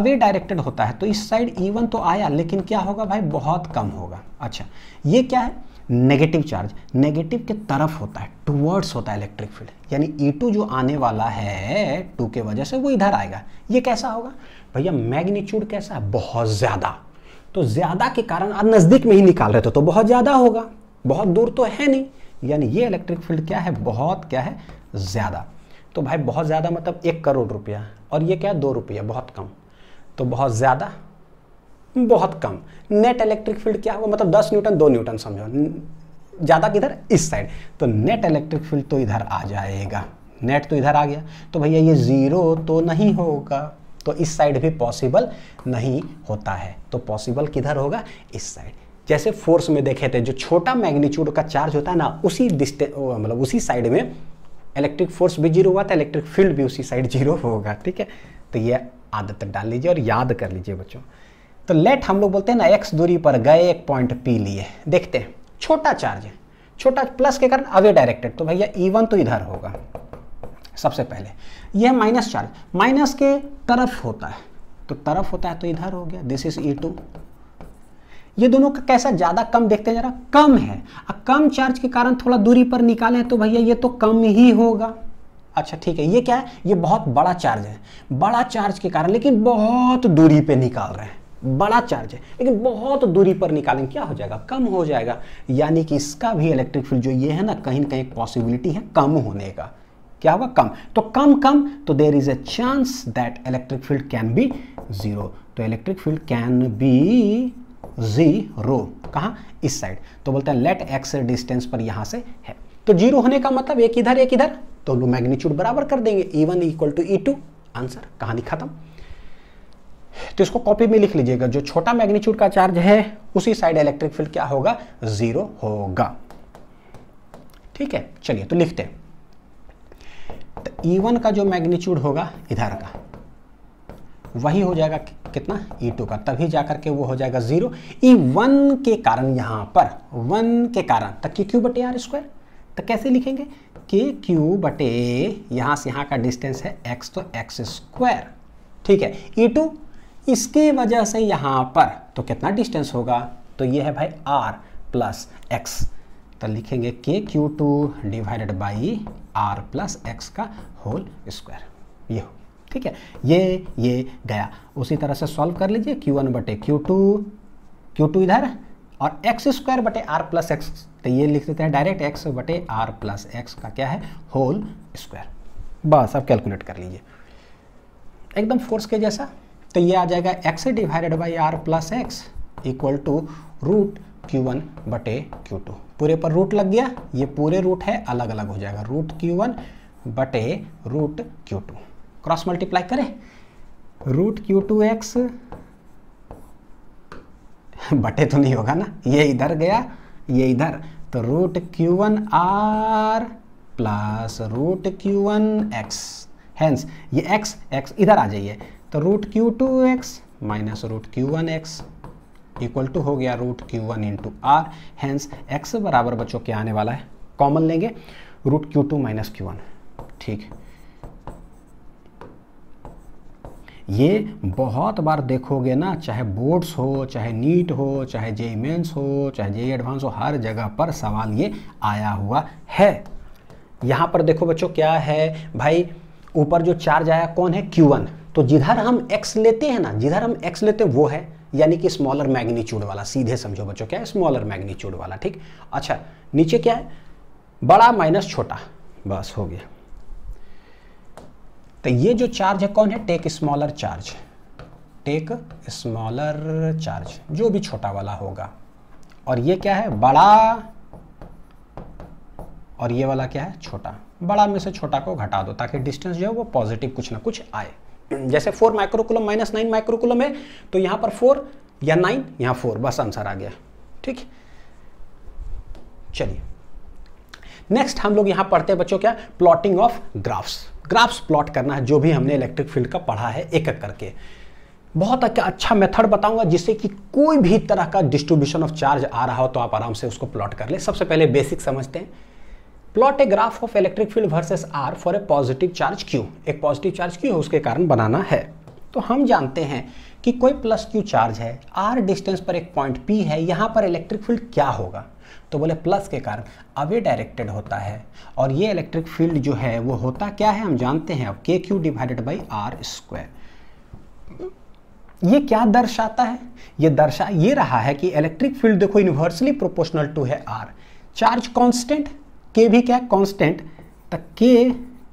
अवे डायरेक्टेड होता है तो इस साइड ई वन तो आया लेकिन क्या होगा भाई बहुत कम होगा अच्छा ये क्या है नेगेटिव चार्ज नेगेटिव के तरफ होता है टूवर्ड्स होता है इलेक्ट्रिक फील्ड यानी ई e टू जो आने वाला है टू के वजह से वो इधर आएगा ये कैसा होगा भैया मैग्नीट्यूड कैसा है बहुत ज़्यादा तो ज़्यादा के कारण आप नज़दीक में ही निकाल रहे थे तो बहुत ज़्यादा होगा बहुत दूर तो है नहीं यानी ये इलेक्ट्रिक फील्ड क्या है बहुत क्या है ज़्यादा तो भाई बहुत ज़्यादा मतलब एक करोड़ रुपया और ये क्या दो रुपया बहुत कम तो बहुत ज़्यादा बहुत कम नेट इलेक्ट्रिक फील्ड क्या होगा मतलब दस न्यूटन दो न्यूटन समझो ज़्यादा किधर इस साइड तो नेट इलेक्ट्रिक फील्ड तो इधर आ जाएगा नेट तो इधर आ गया तो भैया ये ज़ीरो तो नहीं होगा तो इस साइड भी पॉसिबल नहीं होता है तो पॉसिबल किधर होगा इस साइड जैसे फोर्स में देखे थे जो छोटा मैग्नीट्यूड का चार्ज होता है ना उसी डिस्टे मतलब उसी साइड में इलेक्ट्रिक फोर्स भी जीरो हुआ था इलेक्ट्रिक फील्ड भी उसी साइड जीरो होगा ठीक है तो ये आदत डाल लीजिए और याद कर लीजिए बच्चों तो लेट हम लोग बोलते हैं ना एक्स दूरी पर गए एक पॉइंट पी लिए देखते हैं छोटा चार्ज है छोटा प्लस के कारण अवे डायरेक्टेड तो भैया ई e तो इधर होगा सबसे पहले यह माइनस चार्ज माइनस के तरफ होता है तो तरफ होता है तो इधर हो गया दिस इज ई टू ये दोनों का कैसा ज़्यादा कम देखते हैं जरा कम है अब कम चार्ज के कारण थोड़ा दूरी पर निकालें तो भैया ये तो कम ही होगा अच्छा ठीक है ये क्या है ये बहुत बड़ा चार्ज है बड़ा चार्ज के कारण लेकिन बहुत दूरी पे निकाल रहे हैं बड़ा चार्ज है लेकिन बहुत दूरी पर निकालें क्या हो जाएगा कम हो जाएगा यानी कि इसका भी इलेक्ट्रिक फील्ड जो ये है ना कहीं ना कहीं पॉसिबिलिटी है कम होने का क्या होगा कम तो कम कम तो there is a chance that electric field can be zero तो electric field can be zero कहाँ इस साइड तो बोलते हैं लेट एक्स डिस्टेंस पर यहाँ से है तो जीरो होने का मतलब एक इधर एक इधर तो लो मैग्नीट्यूड बराबर कर देंगे E one equal to E two answer कहानी खत्म तो इसको कॉपी में लिख लीजिएगा जो छोटा मैग्नीट्यूड का चार्ज है उसी साइड इलेक्ट्रिक फील्ड क्या होगा जीरो होगा ठीक है चलिए तो लिखते हैं तो वन e का जो मैग्नीट्यूड होगा इधर का वही हो जाएगा कितना ई e टू का तभी जा करके वो हो जाएगा जीरो ई वन के कारण यहाँ पर वन के कारण तो के क्यू बटे आर स्क्वायर तो कैसे लिखेंगे के क्यू बटे यहाँ से यहाँ का डिस्टेंस है एक्स तो एक्स स्क्वायर ठीक है ई e टू इसके वजह से यहाँ पर तो कितना डिस्टेंस होगा तो ये है भाई आर प्लस एक्स तो लिखेंगे K Q two divided by R plus X का होल स्क्वायर ये हो ठीक है ये ये गया उसी तरह से सॉल्व कर लीजिए क्यू वन बटे क्यू टू क्यू टू इधर और एक्स स्क्वायर बटे आर प्लस एक्स तो ये लिख देते हैं डायरेक्ट एक्स बटे आर प्लस एक्स का क्या है होल स्क्वायर बस अब कैलकुलेट कर लीजिए एकदम फोर्स के जैसा तो ये आ जाएगा X divided by R plus X equal to root Q one बटे क्यू टू पूरे पर रूट लग गया ये पूरे रूट है अलग अलग हो जाएगा रूट क्यू वन बटे root Q two cross multiply करें रूट क्यू टू एक्स बटे तो नहीं होगा ना ये इधर गया ये इधर तो root Q one R plus root Q one X hence ये एक्स एक्स इधर आ जाइए तो root Q two X minus root Q one X equal to हो गया root Q one into R hence X बराबर बच्चों के आने वाला है कॉमन लेंगे root Q two minus Q one ठीक है ये बहुत बार देखोगे ना चाहे बोर्ड्स हो चाहे नीट हो चाहे जे मेन्स हो चाहे जे एडवांस हो हर जगह पर सवाल ये आया हुआ है यहाँ पर देखो बच्चों क्या है भाई ऊपर जो चार्ज आया कौन है क्यू तो जिधर हम एक्स लेते हैं ना जिधर हम एक्स लेते हैं वो है यानी कि स्मॉलर मैग्नीच्यूड वाला सीधे समझो बच्चों क्या है स्मॉलर मैग्नीच्यूड वाला ठीक अच्छा नीचे क्या है बड़ा माइनस छोटा बस हो गया तो ये जो चार्ज है कौन है take smaller charge take smaller charge जो भी छोटा वाला होगा और ये क्या है बड़ा और ये वाला क्या है छोटा बड़ा में से छोटा को घटा दो ताकि डिस्टेंस जो है वो पॉजिटिव कुछ ना कुछ आए जैसे four microcoulomb minus nine microcoulomb है तो यहां पर फोर या नाइन यहां फोर बस आंसर आ गया ठीक चलिए नेक्स्ट हम लोग यहां पढ़ते हैं बच्चों क्या plotting of graphs graphs plot करना है जो भी हमने इलेक्ट्रिक फील्ड का पढ़ा है एक एक करके बहुत अच्छा मेथड बताऊंगा जिससे कि कोई भी तरह का डिस्ट्रीब्यूशन ऑफ चार्ज आ रहा हो तो आप आराम से उसको प्लॉट कर ले सबसे पहले बेसिक समझते हैं plot a graph of electric field versus R for a positive charge Q एक पॉजिटिव चार्ज क्यू है उसके कारण बनाना है तो हम जानते हैं कि कोई प्लस क्यू चार्ज है आर डिस्टेंस पर एक पॉइंट पी है यहाँ पर इलेक्ट्रिक फील्ड क्या होगा तो बोले प्लस के कारण अवे डायरेक्टेड होता है और ये इलेक्ट्रिक फील्ड जो है वो होता क्या है हम जानते हैं अब K Q divided by R square ये क्या दर्शाता है ये दर्शा ये रहा है कि इलेक्ट्रिक फील्ड देखो यूनिवर्सली प्रोपोर्शनल टू है आर चार्ज कॉन्स्टेंट के भी क्या कॉन्स्टेंट तो के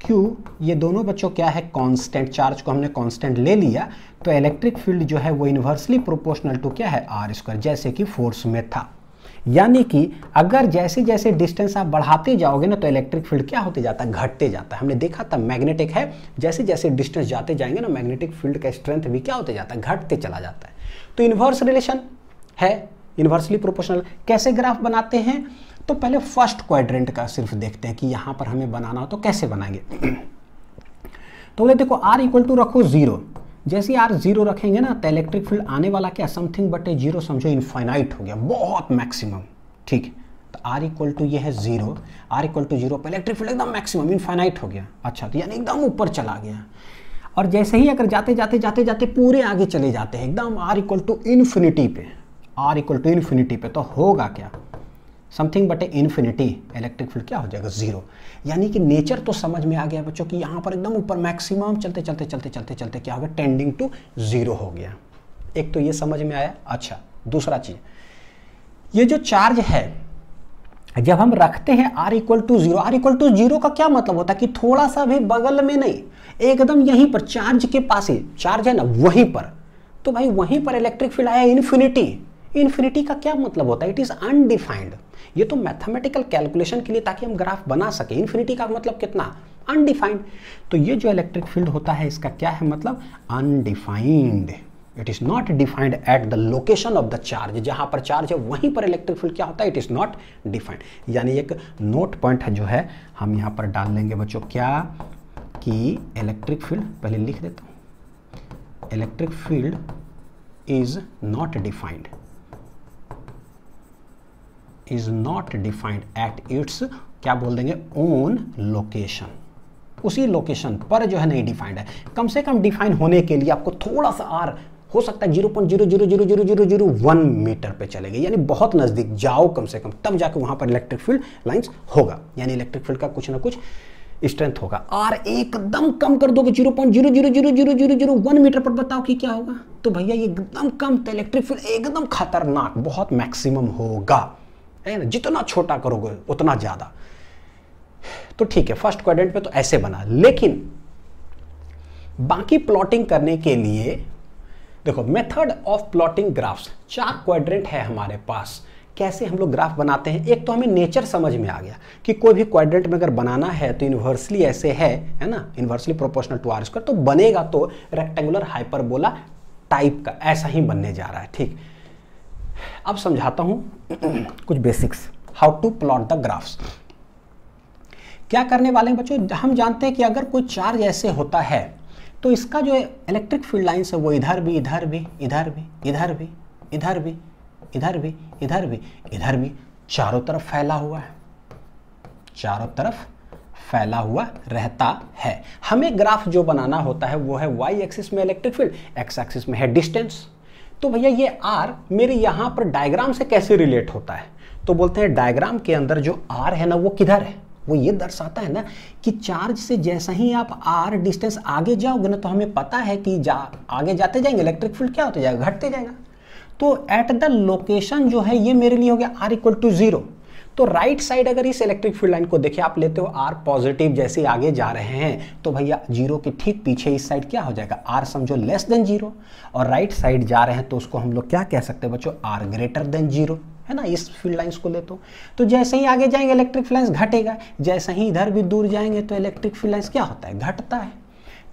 क्यू ये दोनों बच्चों क्या है कांस्टेंट चार्ज को हमने कांस्टेंट ले लिया तो इलेक्ट्रिक फील्ड जो है वो इनवर्सली प्रोपोर्शनल टू क्या है आर स्क्वायर जैसे कि फोर्स में था यानी कि अगर जैसे जैसे डिस्टेंस आप बढ़ाते जाओगे ना तो इलेक्ट्रिक फील्ड क्या होते जाता है घटते जाता है हमने देखा था मैग्नेटिक है जैसे जैसे डिस्टेंस जाते जाएंगे ना मैग्नेटिक फील्ड का स्ट्रेंथ भी क्या होते जाता है घटते चला जाता है तो इन्वर्स रिलेशन है इन्वर्सली प्रोपोर्शनल कैसे ग्राफ बनाते हैं तो पहले फर्स्ट क्वाड्रेंट का सिर्फ देखते हैं कि यहां पर हमें बनाना हो तो कैसे बनाएंगे तो बोले देखो आर इक्वल टू रखो जीरो जैसे आर जीरो रखेंगे ना तो इलेक्ट्रिक फील्ड आने वाला क्या समथिंग बट ए जीरो समझो इनफाइनाइट हो गया बहुत मैक्सिमम ठीक है तो आर इक्वल टू ये है zero R equal to zero पर इलेक्ट्रिक फील्ड एकदम मैक्सिमम इन्फाइनाइट हो गया अच्छा तो यानी एकदम ऊपर चला गया और जैसे ही अगर जाते जाते जाते जाते पूरे आगे चले जाते हैं एकदम आर इक्वल टू इन्फिनिटी पे आर इक्वल टू इन्फिनिटी पे तो होगा क्या something but a infinity electric field क्या हो जाएगा जीरो यानी कि नेचर तो समझ में आ गया बच्चों कि यहाँ पर एकदम ऊपर मैक्सिमम चलते चलते चलते चलते चलते क्या हो गया टेंडिंग टू जीरो हो गया एक तो ये समझ में आया अच्छा दूसरा चीज़ ये जो चार्ज है जब हम रखते हैं R equal to zero R equal to zero का क्या मतलब होता है कि थोड़ा सा भी बगल में नहीं एकदम यहीं पर चार्ज के पास ही चार्ज है ना वहीं पर तो भाई वहीं पर इलेक्ट्रिक फील्ड आया इन्फिनिटी इन्फिनिटी का क्या मतलब होता है इट इज़ अनडिफाइंड ये तो मैथमेटिकल कैलकुलेशन के लिए ताकि हम ग्राफ बना सके इन्फिनिटी का मतलब कितना अनडिफाइंड तो ये जो इलेक्ट्रिक फील्ड होता है इसका क्या है मतलब undefined it is not defined at the location of the charge जहां पर चार्ज है वहीं पर इलेक्ट्रिक फील्ड क्या होता है इट इज़ नॉट डिफाइंड यानी एक नोट पॉइंट है जो है हम यहां पर डाल लेंगे बच्चों क्या कि इलेक्ट्रिक फील्ड पहले लिख देता हूं electric field is not defined is not defined at its क्या बोल देंगे ओन लोकेशन उसी लोकेशन पर जो है नहीं डिफाइंड है कम से कम डिफाइन होने के लिए आपको थोड़ा सा आर हो सकता है zero point zero zero zero zero zero zero one metre पे चले गए यानी बहुत नज़दीक जाओ कम से कम तब जाके वहां पर इलेक्ट्रिक फील्ड लाइंस होगा यानी इलेक्ट्रिक फील्ड का कुछ ना कुछ स्ट्रेंथ होगा आर एकदम कम कर दोगे zero point zero zero zero zero zero zero one metre पर बताओ कि क्या होगा तो भैया एकदम कम तो इलेक्ट्रिक फील्ड एकदम खतरनाक बहुत मैक्सिमम होगा है ना जितना छोटा करोगे उतना ज़्यादा तो ठीक है फर्स्ट क्वाड्रेंट में तो ऐसे बना लेकिन बाकी प्लॉटिंग करने के लिए देखो मेथड ऑफ प्लॉटिंग ग्राफ्स चार क्वाड्रेंट है हमारे पास कैसे हम लोग ग्राफ बनाते हैं एक तो हमें नेचर समझ में आ गया कि कोई भी क्वाड्रेंट में अगर बनाना है तो यूनिवर्सली ऐसे है है ना universally proportional to R square तो बनेगा तो रेक्टेंगुलर हाइपरबोला टाइप का ऐसा ही बनने जा रहा है ठीक अब समझाता हूं कुछ basics how to plot the graphs क्या करने वाले हैं बच्चों हम जानते हैं कि अगर कोई चार्ज ऐसे होता है तो इसका जो इलेक्ट्रिक फील्ड लाइन्स है वो इधर भी इधर भी इधर भी इधर भी इधर भी इधर भी इधर भी इधर भी चारों तरफ फैला हुआ है चारों तरफ फैला हुआ रहता है हमें ग्राफ जो बनाना होता है वो है वाई एक्सिस में इलेक्ट्रिक फील्ड एक्स एक्सिस में है डिस्टेंस तो भैया ये आर मेरे यहां पर डायग्राम से कैसे रिलेट होता है तो बोलते हैं डायग्राम के अंदर जो आर है ना वो किधर है वो ये दर्शाता है ना कि चार्ज से जैसा ही आप आर डिस्टेंस आगे जाओगे ना तो हमें पता है कि जा आगे जाते जाएंगे इलेक्ट्रिक फील्ड क्या होता जाएगा घटते जाएगा तो एट द लोकेशन जो है ये मेरे लिए हो गया आर इक्वल टू जीरो तो राइट साइड अगर इस इलेक्ट्रिक फील्ड लाइन को देखिए आप लेते हो आर पॉजिटिव जैसे आगे जा रहे हैं तो भैया जीरो के ठीक पीछे इस साइड क्या हो जाएगा आर समझो लेस देन जीरो और राइट साइड जा रहे हैं तो उसको हम लोग क्या कह सकते हैं बच्चों आर ग्रेटर देन जीरो है ना इस फील्ड लाइंस को ले तो तो जैसे ही आगे जाएंगे इलेक्ट्रिक फील्ड लाइंस घटेगा जैसे ही इधर भी दूर जाएंगे तो इलेक्ट्रिक फील्ड लाइंस क्या होता है घटता है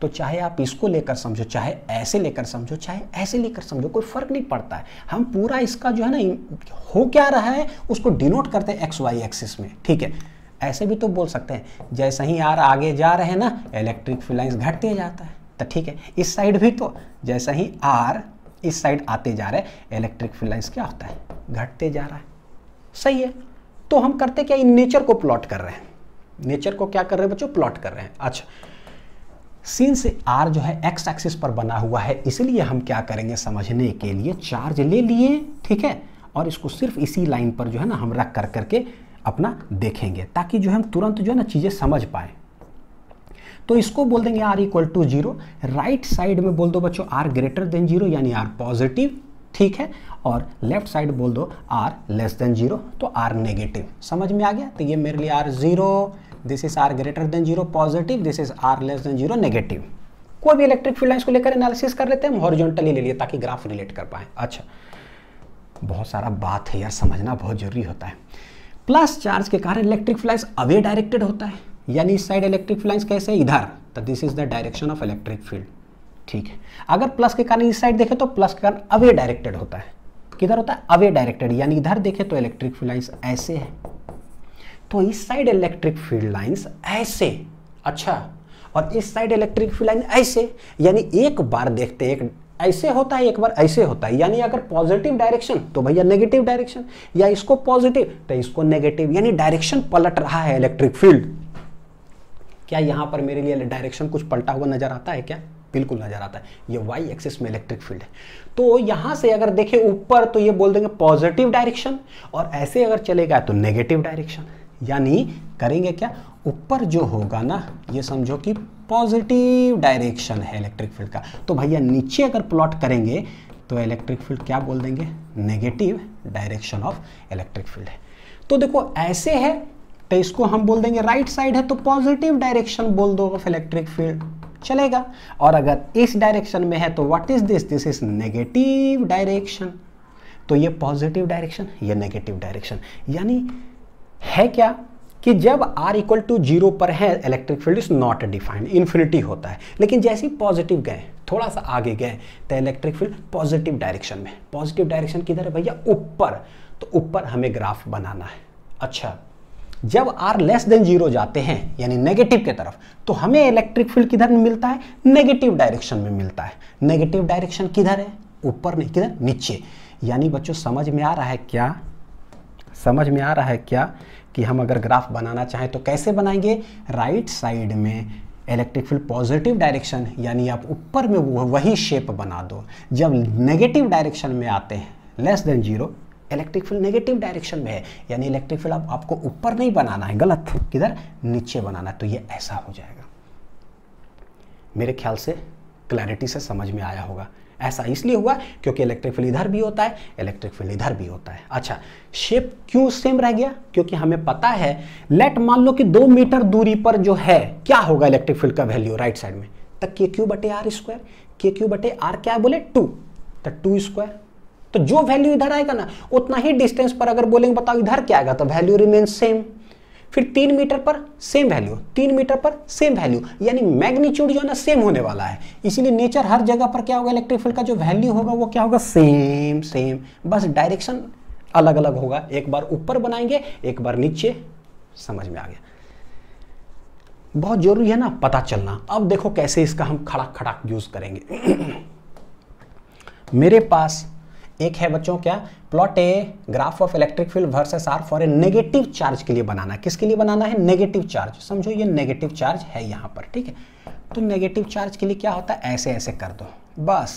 तो चाहे आप इसको लेकर समझो चाहे ऐसे लेकर समझो चाहे ऐसे लेकर समझो कोई फ़र्क नहीं पड़ता है हम पूरा इसका जो है ना हो क्या रहा है उसको डिनोट करते हैं एक्स वाई एक्सिस में ठीक है ऐसे भी तो बोल सकते हैं जैसे ही यार आगे जा रहे हैं ना इलेक्ट्रिक फिलाइंस घटते जाता है तो ठीक है इस साइड भी तो जैसा ही आर इस साइड आते जा रहे हैं इलेक्ट्रिक फिलाइंस क्या होता है घटते जा रहा है सही है तो हम करते क्या इन नेचर को प्लॉट कर रहे हैं नेचर को क्या कर रहे हैं बच्चों प्लॉट कर रहे हैं अच्छा सिंस आर जो है एक्स एक्सिस पर बना हुआ है इसलिए हम क्या करेंगे समझने के लिए चार्ज ले लिए ठीक है और इसको सिर्फ इसी लाइन पर जो है ना हम रख कर करके अपना देखेंगे ताकि जो हम तुरंत जो है ना चीज़ें समझ पाए तो इसको बोल देंगे R equal to zero right side में बोल दो बच्चों आर ग्रेटर देन जीरो यानी आर पॉजिटिव ठीक है और लेफ्ट साइड बोल दो आर लेस देन जीरो तो आर नेगेटिव समझ में आ गया तो ये मेरे लिए R zero this is R greater than zero positive this is R less than zero negative कोई भी इलेक्ट्रिक फील्ड लाइन्स को लेकर एनालिसिस कर लेते हैं हम हॉरिजॉन्टली ले लिए ताकि ग्राफ रिलेट कर पाए अच्छा बहुत सारा बात है यार समझना बहुत जरूरी होता है प्लस चार्ज के कारण इलेक्ट्रिक फ्लाइंस अवे डायरेक्टेड होता है यानी इस साइड इलेक्ट्रिक फ्लाइंस कैसे इधर तो this is the direction of electric field ठीक है अगर प्लस के कारण इस साइड देखें तो प्लस के कारण अवे डायरेक्टेड होता है किधर होता है अवे डायरेक्टेड यानी इधर देखें तो इलेक्ट्रिक फ्लाइंस ऐसे है तो इस साइड इलेक्ट्रिक फील्ड लाइंस ऐसे अच्छा और इस साइड इलेक्ट्रिक फील्ड लाइन ऐसे यानी एक बार देखते एक ऐसे होता है एक बार ऐसे होता है यानी अगर पॉजिटिव डायरेक्शन तो भैया नेगेटिव डायरेक्शन या इसको पॉजिटिव तो इसको नेगेटिव यानी डायरेक्शन पलट रहा है इलेक्ट्रिक फील्ड क्या यहां पर मेरे लिए डायरेक्शन कुछ पलटा हुआ नजर आता है क्या बिल्कुल नजर आता है ये वाई एक्सिस में इलेक्ट्रिक फील्ड है तो यहां से अगर देखें ऊपर तो ये बोल देंगे पॉजिटिव डायरेक्शन और ऐसे अगर चलेगा तो नेगेटिव डायरेक्शन यानी करेंगे क्या ऊपर जो होगा ना ये समझो कि पॉजिटिव डायरेक्शन है इलेक्ट्रिक फील्ड का तो भैया नीचे अगर प्लॉट करेंगे तो इलेक्ट्रिक फील्ड क्या बोल देंगे negative direction of electric field है तो देखो ऐसे है तो इसको हम बोल देंगे राइट साइड है तो पॉजिटिव डायरेक्शन बोल दो ऑफ इलेक्ट्रिक फील्ड चलेगा और अगर इस डायरेक्शन में है तो what is this this is negative direction तो ये पॉजिटिव डायरेक्शन ये नेगेटिव डायरेक्शन यानी है क्या कि जब r इक्वल टू जीरो पर है electric field is not defined infinity होता है लेकिन जैसे ही पॉजिटिव गए थोड़ा सा आगे गए तो इलेक्ट्रिक फील्ड पॉजिटिव डायरेक्शन में पॉजिटिव डायरेक्शन किधर है भैया ऊपर तो ऊपर हमें ग्राफ बनाना है अच्छा जब आर लेस देन जीरो जाते हैं यानी नेगेटिव के तरफ तो हमें इलेक्ट्रिक फील्ड किधर मिलता है नेगेटिव डायरेक्शन में मिलता है नेगेटिव डायरेक्शन किधर है ऊपर नहीं किधर नीचे यानी बच्चों समझ में आ रहा है क्या समझ में आ रहा है क्या कि हम अगर ग्राफ बनाना चाहें तो कैसे बनाएंगे राइट साइड में इलेक्ट्रिक फील्ड पॉजिटिव डायरेक्शन यानी आप ऊपर में वही शेप बना दो जब नेगेटिव डायरेक्शन में आते हैं less than zero electric field negative direction में है यानी इलेक्ट्रिक फील्ड आप, आपको ऊपर नहीं बनाना है गलत किधर नीचे बनाना है तो ये ऐसा हो जाएगा मेरे ख्याल से क्लैरिटी से समझ में आया होगा ऐसा इसलिए हुआ क्योंकि इलेक्ट्रिक फील्ड इधर भी होता है इलेक्ट्रिक फील्ड इधर भी होता है अच्छा शेप क्यों सेम रह गया क्योंकि हमें पता है लेट मान लो कि दो मीटर दूरी पर जो है क्या होगा इलेक्ट्रिक फील्ड का वैल्यू राइट साइड में तो के क्यू बटे आर स्क्वायर के क्यू बटे आर क्या बोले टू तो टू स्क्वायर तो जो वैल्यू इधर आएगा ना उतना ही डिस्टेंस पर अगर बोलेंगे बताओ इधर क्या आएगा तो वैल्यू रिमेन सेम फिर तीन मीटर पर सेम वैल्यू तीन मीटर पर सेम वैल्यू यानी मैग्नीट्यूड जो है ना सेम होने वाला है इसीलिए नेचर हर जगह पर क्या होगा इलेक्ट्रिक फील्ड का जो वैल्यू होगा वो क्या होगा सेम सेम बस डायरेक्शन अलग अलग होगा एक बार ऊपर बनाएंगे एक बार नीचे समझ में आ गया बहुत जरूरी है ना पता चलना अब देखो कैसे इसका हम खड़ा खड़ाक यूज करेंगे मेरे पास एक है बच्चों क्या plot a graph of electric field versus R for a negative charge के लिए बनाना किसके लिए बनाना है नेगेटिव चार्ज समझो ये नेगेटिव चार्ज है यहाँ पर ठीक है तो नेगेटिव चार्ज के लिए क्या होता है ऐसे ऐसे कर दो बस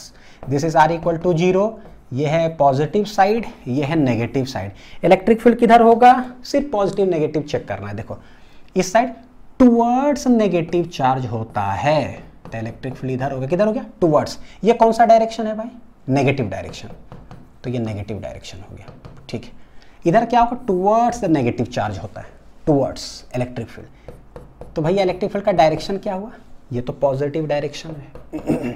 this is R equal to zero ये है पॉजिटिव साइड ये है नेगेटिव साइड इलेक्ट्रिक फील्ड किधर होगा सिर्फ पॉजिटिव नेगेटिव चेक करना है देखो इस साइड टूवर्ड्स नेगेटिव चार्ज होता है तो इलेक्ट्रिक फील्ड इधर हो गया किधर हो गया टूवर्ड्स ये कौन सा डायरेक्शन है भाई नेगेटिव डायरेक्शन तो ये नेगेटिव डायरेक्शन हो गया ठीक है इधर क्या होगा टूवर्ड्स द नेगेटिव चार्ज होता है टूवर्ड्स इलेक्ट्रिक फील्ड तो भैया इलेक्ट्रिक फील्ड का डायरेक्शन क्या हुआ ये तो पॉजिटिव डायरेक्शन है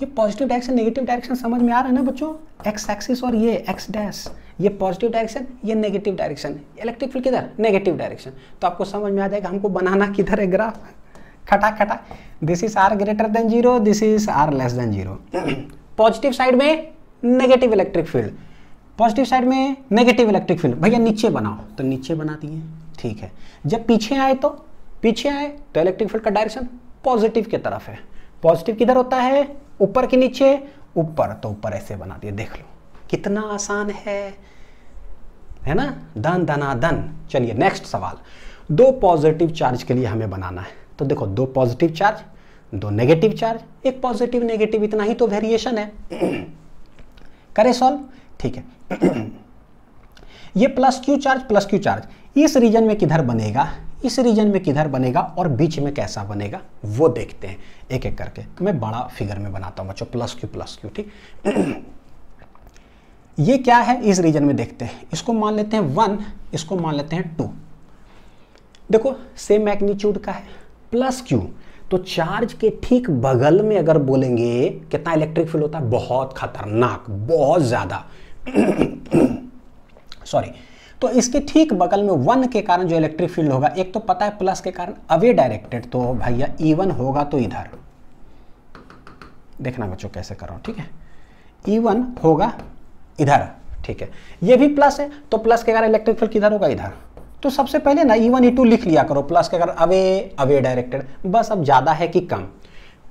ये पॉजिटिव डायरेक्शन नेगेटिव डायरेक्शन समझ में आ रहा है ना बच्चों एक्स एक्सिस और ये एक्स डैश ये पॉजिटिव डायरेक्शन ये नेगेटिव डायरेक्शन इलेक्ट्रिक फील्ड किधर नेगेटिव डायरेक्शन तो आपको समझ में आ जाएगा हमको बनाना किधर है ग्राफ खटा खटा this is R greater than zero this is R less than zero positive side में negative electric field positive side में नेगेटिव इलेक्ट्रिक फील्ड भैया नीचे बनाओ तो नीचे बना दिए ठीक है जब पीछे आए तो पीछे आए तो इलेक्ट्रिक फील्ड का डायरेक्शन पॉजिटिव की तरफ है पॉजिटिव किधर होता है ऊपर के नीचे ऊपर तो ऊपर ऐसे बना दिए देख लो कितना आसान है है ना धन धना धन चलिए नेक्स्ट सवाल दो पॉजिटिव चार्ज के लिए हमें बनाना है तो देखो दो पॉजिटिव चार्ज दो नेगेटिव चार्ज एक पॉजिटिव नेगेटिव इतना ही तो वेरिएशन है करें सॉल्व ठीक है ये plus Q charge plus Q charge इस रीजन में किधर बनेगा इस रीजन में किधर बनेगा और बीच में कैसा बनेगा वो देखते हैं एक एक करके मैं बड़ा फिगर में बनाता हूं बच्चों प्लस क्यू प्लस क्यू ठीक ये क्या है इस रीजन में देखते हैं इसको मान लेते हैं वन इसको मान लेते हैं टू देखो सेम मैग्नीट्यूड का है प्लस क्यू तो चार्ज के ठीक बगल में अगर बोलेंगे कितना इलेक्ट्रिक फील्ड होता है बहुत खतरनाक बहुत ज़्यादा सॉरी तो इसके ठीक बगल में वन के कारण जो इलेक्ट्रिक फील्ड होगा एक तो पता है प्लस के कारण अवे डायरेक्टेड तो भैया ई e वन होगा तो इधर देखना बच्चों कैसे कर रहा ठीक है ईवन e होगा इधर ठीक है ये भी प्लस है तो प्लस के कारण इलेक्ट्रिक फील्ड किधर होगा इधर तो सबसे पहले ना ई वन ई टू लिख लिया करो प्लस के कारण अवे अवे डायरेक्टेड बस अब ज़्यादा है कि कम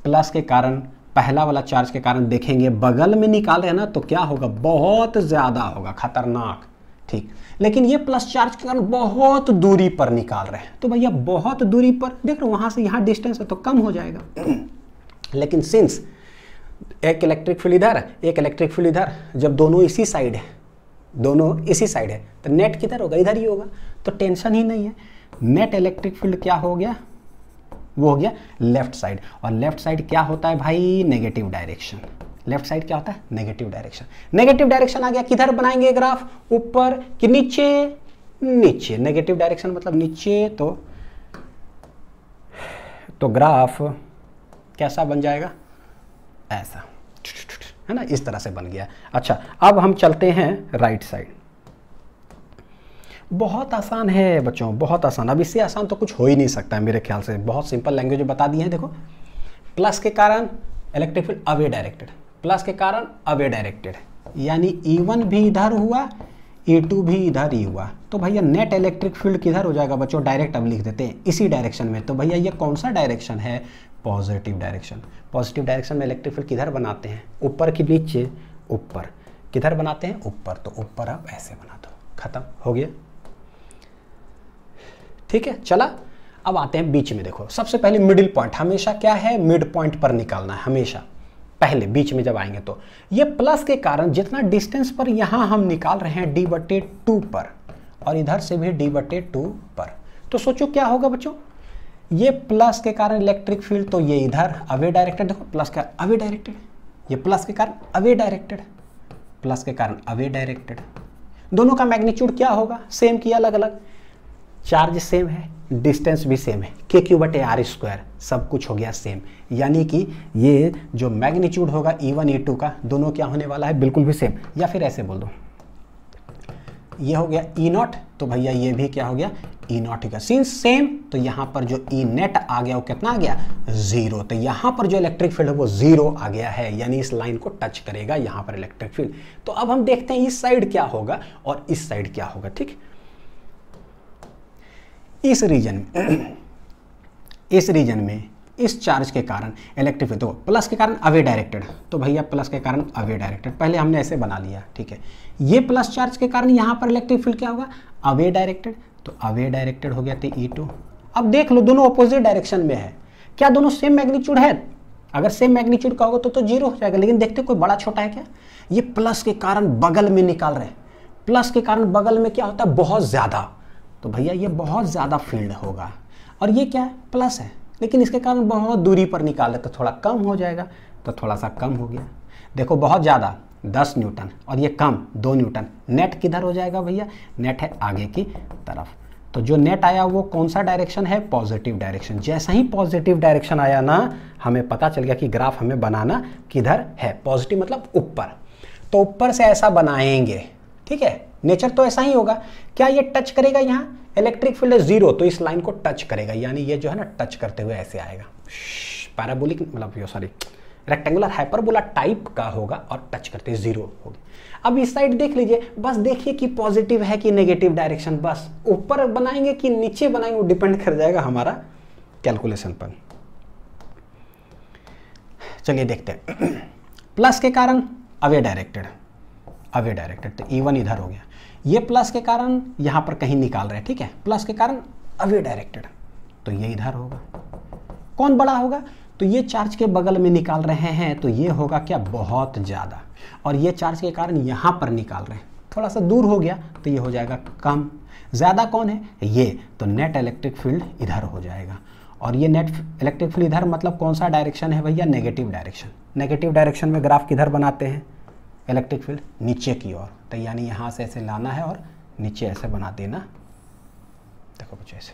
प्लस के कारण पहला वाला चार्ज के कारण देखेंगे बगल में निकाले ना तो क्या होगा बहुत ज़्यादा होगा खतरनाक ठीक लेकिन ये प्लस चार्ज के कारण बहुत दूरी पर निकाल रहे हैं तो भैया बहुत दूरी पर देख रहे वहाँ से यहाँ डिस्टेंस है तो कम हो जाएगा लेकिन सिंस एक इलेक्ट्रिक फील्ड इधर एक इलेक्ट्रिक फील्ड इधर जब दोनों इसी साइड है दोनों इसी साइड है तो नेट किधर होगा इधर ही होगा तो टेंशन ही नहीं है नेट इलेक्ट्रिक फील्ड क्या हो गया वो हो गया लेफ्ट साइड और लेफ्ट साइड क्या होता है भाई नेगेटिव डायरेक्शन लेफ्ट साइड क्या होता है नेगेटिव डायरेक्शन नेगेटिव डायरेक्शन आ गया किधर बनाएंगे ग्राफ ऊपर कि नीचे नीचे नेगेटिव डायरेक्शन मतलब नीचे तो तो ग्राफ कैसा बन जाएगा ऐसा है ना इस तरह से बन गया अच्छा अब हम चलते हैं राइट साइड बहुत आसान है बच्चों बहुत आसान अब इससे आसान तो कुछ हो ही नहीं सकता है मेरे ख्याल से बहुत सिंपल लैंग्वेज बता दी है देखो प्लस के कारण electric field away directed plus के कारण अवे डायरेक्टेड यानी ई e वन भी इधर हुआ ए e टू भी इधर ही हुआ तो भैया नेट इलेक्ट्रिक फील्ड किधर हो जाएगा बच्चों डायरेक्ट अब लिख देते हैं इसी डायरेक्शन में तो भैया ये कौन सा डायरेक्शन है पॉजिटिव डायरेक्शन पॉजिटिव डायरेक्शन में इलेक्ट्रिक फील्ड किधर बनाते हैं ऊपर के नीचे ऊपर किधर बनाते हैं ऊपर तो ऊपर आप ऐसे बना दो खत्म हो गया ठीक है चला अब आते हैं बीच में देखो सबसे पहले मिडिल पॉइंट हमेशा क्या है मिड पॉइंट पर निकालना है हमेशा पहले बीच में जब आएंगे तो ये प्लस के कारण जितना डिस्टेंस पर यहां हम निकाल रहे हैं डी बटे टू पर और इधर से भी डी बटे टू पर तो सोचो क्या होगा बच्चों ये प्लस के कारण इलेक्ट्रिक फील्ड तो ये इधर अवे डायरेक्टेड देखो प्लस का अवे डायरेक्टेड ये प्लस के कारण अवे डायरेक्टेड प्लस के कारण अवे डायरेक्टेड दोनों का मैग्नीट्यूड क्या होगा सेम किया अलग अलग चार्ज सेम है डिस्टेंस भी सेम है के क्यू बटे आर स्क्वायर सब कुछ हो गया सेम यानी कि ये जो मैग्नीट्यूड होगा ई वन ई टू का दोनों क्या होने वाला है बिल्कुल भी सेम या फिर ऐसे बोल दो ये हो गया ई e नॉट तो भैया ये भी क्या हो गया ई नॉट का सीन सेम तो यहाँ पर जो ई e नेट आ गया वो कितना आ गया जीरो तो यहाँ पर जो इलेक्ट्रिक फील्ड है वो जीरो आ गया है यानी इस लाइन को टच करेगा यहाँ पर इलेक्ट्रिक फील्ड तो अब हम देखते हैं इस साइड क्या होगा और इस साइड क्या होगा ठीक इस रीजन में इस रीजन में इस चार्ज के कारण इलेक्ट्रिक तो प्लस के कारण अवे डायरेक्टेड तो भैया प्लस के कारण अवे डायरेक्टेड पहले हमने ऐसे बना लिया ठीक है ये प्लस चार्ज के कारण यहाँ पर इलेक्ट्रिक फील्ड क्या होगा अवे डायरेक्टेड तो अवे डायरेक्टेड हो गया टी ई टू अब देख लो दोनों अपोजिट डायरेक्शन में है क्या दोनों सेम मैग्नीट्यूड है अगर सेम मैग्नीट्यूड का होगा तो तो जीरो हो जाएगा लेकिन देखते कोई बड़ा छोटा है क्या ये प्लस के कारण बगल में निकाल रहे हैं प्लस के कारण बगल में क्या होता है बहुत ज़्यादा तो भैया ये बहुत ज़्यादा फील्ड होगा और ये क्या है प्लस है लेकिन इसके कारण बहुत दूरी पर निकाले तो थोड़ा कम हो जाएगा तो थोड़ा सा कम हो गया देखो बहुत ज़्यादा दस न्यूटन और ये कम दो न्यूटन नेट किधर हो जाएगा भैया नेट है आगे की तरफ तो जो नेट आया वो कौन सा डायरेक्शन है पॉजिटिव डायरेक्शन जैसा ही पॉजिटिव डायरेक्शन आया ना हमें पता चल गया कि ग्राफ हमें बनाना किधर है पॉजिटिव मतलब ऊपर तो ऊपर से ऐसा बनाएंगे ठीक है नेचर तो ऐसा ही होगा क्या ये टच करेगा यहाँ इलेक्ट्रिक फील्ड जीरो तो इस लाइन को टच करेगा यानी ये जो है ना टच करते हुए ऐसे आएगा पैराबोलिक मतलब सॉरी रेक्टेंगुलर हाइपरबोला टाइप का होगा और टच करते जीरो होगी अब इस साइड देख लीजिए बस देखिए कि पॉजिटिव है कि नेगेटिव डायरेक्शन बस ऊपर बनाएंगे कि नीचे बनाएंगे वो डिपेंड कर जाएगा हमारा कैलकुलेशन पर चलिए देखते हैं प्लस के कारण अवे डायरेक्टेड अवे डायरेक्टेड तो ई e वन इधर हो गया ये प्लस के कारण यहां पर कहीं निकाल रहे हैं ठीक है प्लस के कारण अवे डायरेक्टेड तो ये इधर होगा कौन बड़ा होगा तो ये चार्ज के बगल में निकाल रहे हैं तो ये होगा क्या बहुत ज़्यादा और ये चार्ज के कारण यहां पर निकाल रहे हैं थोड़ा सा दूर हो गया तो ये हो जाएगा कम ज़्यादा कौन है ये तो नेट इलेक्ट्रिक फील्ड इधर हो जाएगा और ये नेट इलेक्ट्रिक फील्ड इधर मतलब कौन सा डायरेक्शन है भैया नेगेटिव डायरेक्शन नेगेटिव डायरेक्शन में ग्राफ किधर बनाते हैं इलेक्ट्रिक फील्ड नीचे की ओर तो यानी यहाँ से ऐसे लाना है और नीचे ऐसे बना देना देखो कुछ ऐसे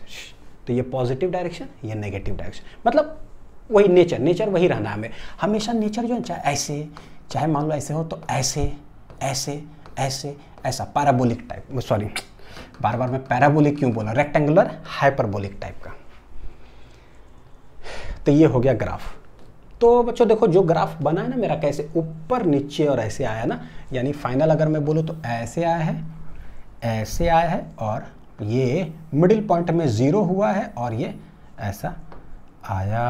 तो ये पॉजिटिव डायरेक्शन ये नेगेटिव डायरेक्शन मतलब वही नेचर नेचर वही रहना है हमें हमेशा नेचर जो है चाहे ऐसे चाहे मान लो ऐसे हो तो ऐसे ऐसे ऐसे ऐसा पैराबोलिक टाइप सॉरी बार बार मैं पैराबोलिक क्यों बोला रेक्टेंगुलर हाइपरबोलिक टाइप का तो ये हो गया ग्राफ तो बच्चों देखो जो ग्राफ बना है ना मेरा कैसे ऊपर नीचे और ऐसे आया ना यानी फाइनल अगर मैं बोलूँ तो ऐसे आया है ऐसे आया है और ये मिडिल पॉइंट में ज़ीरो हुआ है और ये ऐसा आया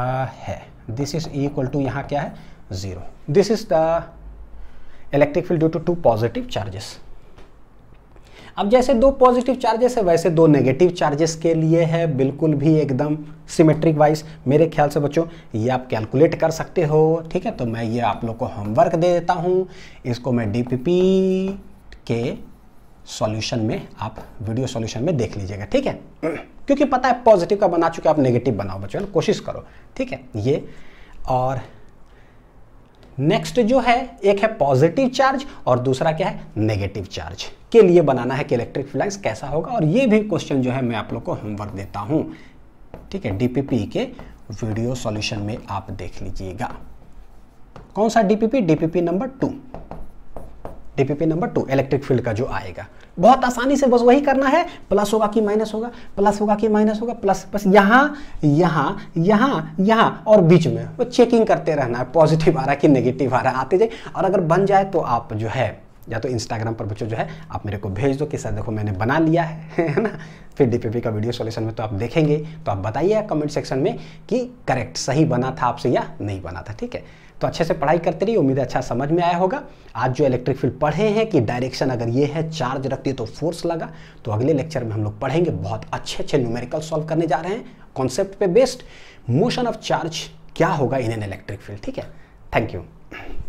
है दिस इज़ इक्वल टू यहाँ क्या है zero this is the electric field due to two positive charges अब जैसे दो पॉजिटिव चार्जेस है वैसे दो नेगेटिव चार्जेस के लिए है बिल्कुल भी एकदम सिमेट्रिक वाइज मेरे ख्याल से बच्चों ये आप कैलकुलेट कर सकते हो ठीक है तो मैं ये आप लोग को होमवर्क दे देता हूँ इसको मैं डी के सॉल्यूशन में आप वीडियो सॉल्यूशन में देख लीजिएगा ठीक है क्योंकि पता है पॉजिटिव का बना चुके आप नेगेटिव बनाओ बच्चों कोशिश करो ठीक है ये और नेक्स्ट जो है एक है पॉजिटिव चार्ज और दूसरा क्या है नेगेटिव चार्ज के लिए बनाना है कि इलेक्ट्रिक फ्लैक्स कैसा होगा और ये भी क्वेश्चन जो है मैं आप लोग को होमवर्क देता हूँ ठीक है डीपीपी के वीडियो सॉल्यूशन में आप देख लीजिएगा कौन सा DPP DPP number two DPP number two electric field का जो आएगा बहुत आसानी से बस वही करना है प्लस होगा कि माइनस होगा प्लस होगा कि माइनस होगा प्लस बस यहाँ यहाँ यहाँ यहाँ और बीच में वो चेकिंग करते रहना है पॉजिटिव आ रहा है कि नेगेटिव आ रहा है आते जाए और अगर बन जाए तो आप जो है या तो इंस्टाग्राम पर बच्चों जो है आप मेरे को भेज दो कि सर देखो मैंने बना लिया है है ना फिर डी का वीडियो सोल्यूशन में तो आप देखेंगे तो आप बताइए कमेंट सेक्शन में कि करेक्ट सही बना था आपसे या नहीं बना था ठीक है तो अच्छे से पढ़ाई करते रहिए उम्मीद अच्छा समझ में आया होगा आज जो इलेक्ट्रिक फील्ड पढ़े हैं कि डायरेक्शन अगर ये है चार्ज रखती है तो फोर्स लगा तो अगले लेक्चर में हम लोग पढ़ेंगे बहुत अच्छे अच्छे न्यूमेरिकल सॉल्व करने जा रहे हैं कॉन्सेप्ट पे बेस्ड मोशन ऑफ चार्ज क्या होगा इन एन इलेक्ट्रिक फील्ड ठीक है थैंक यू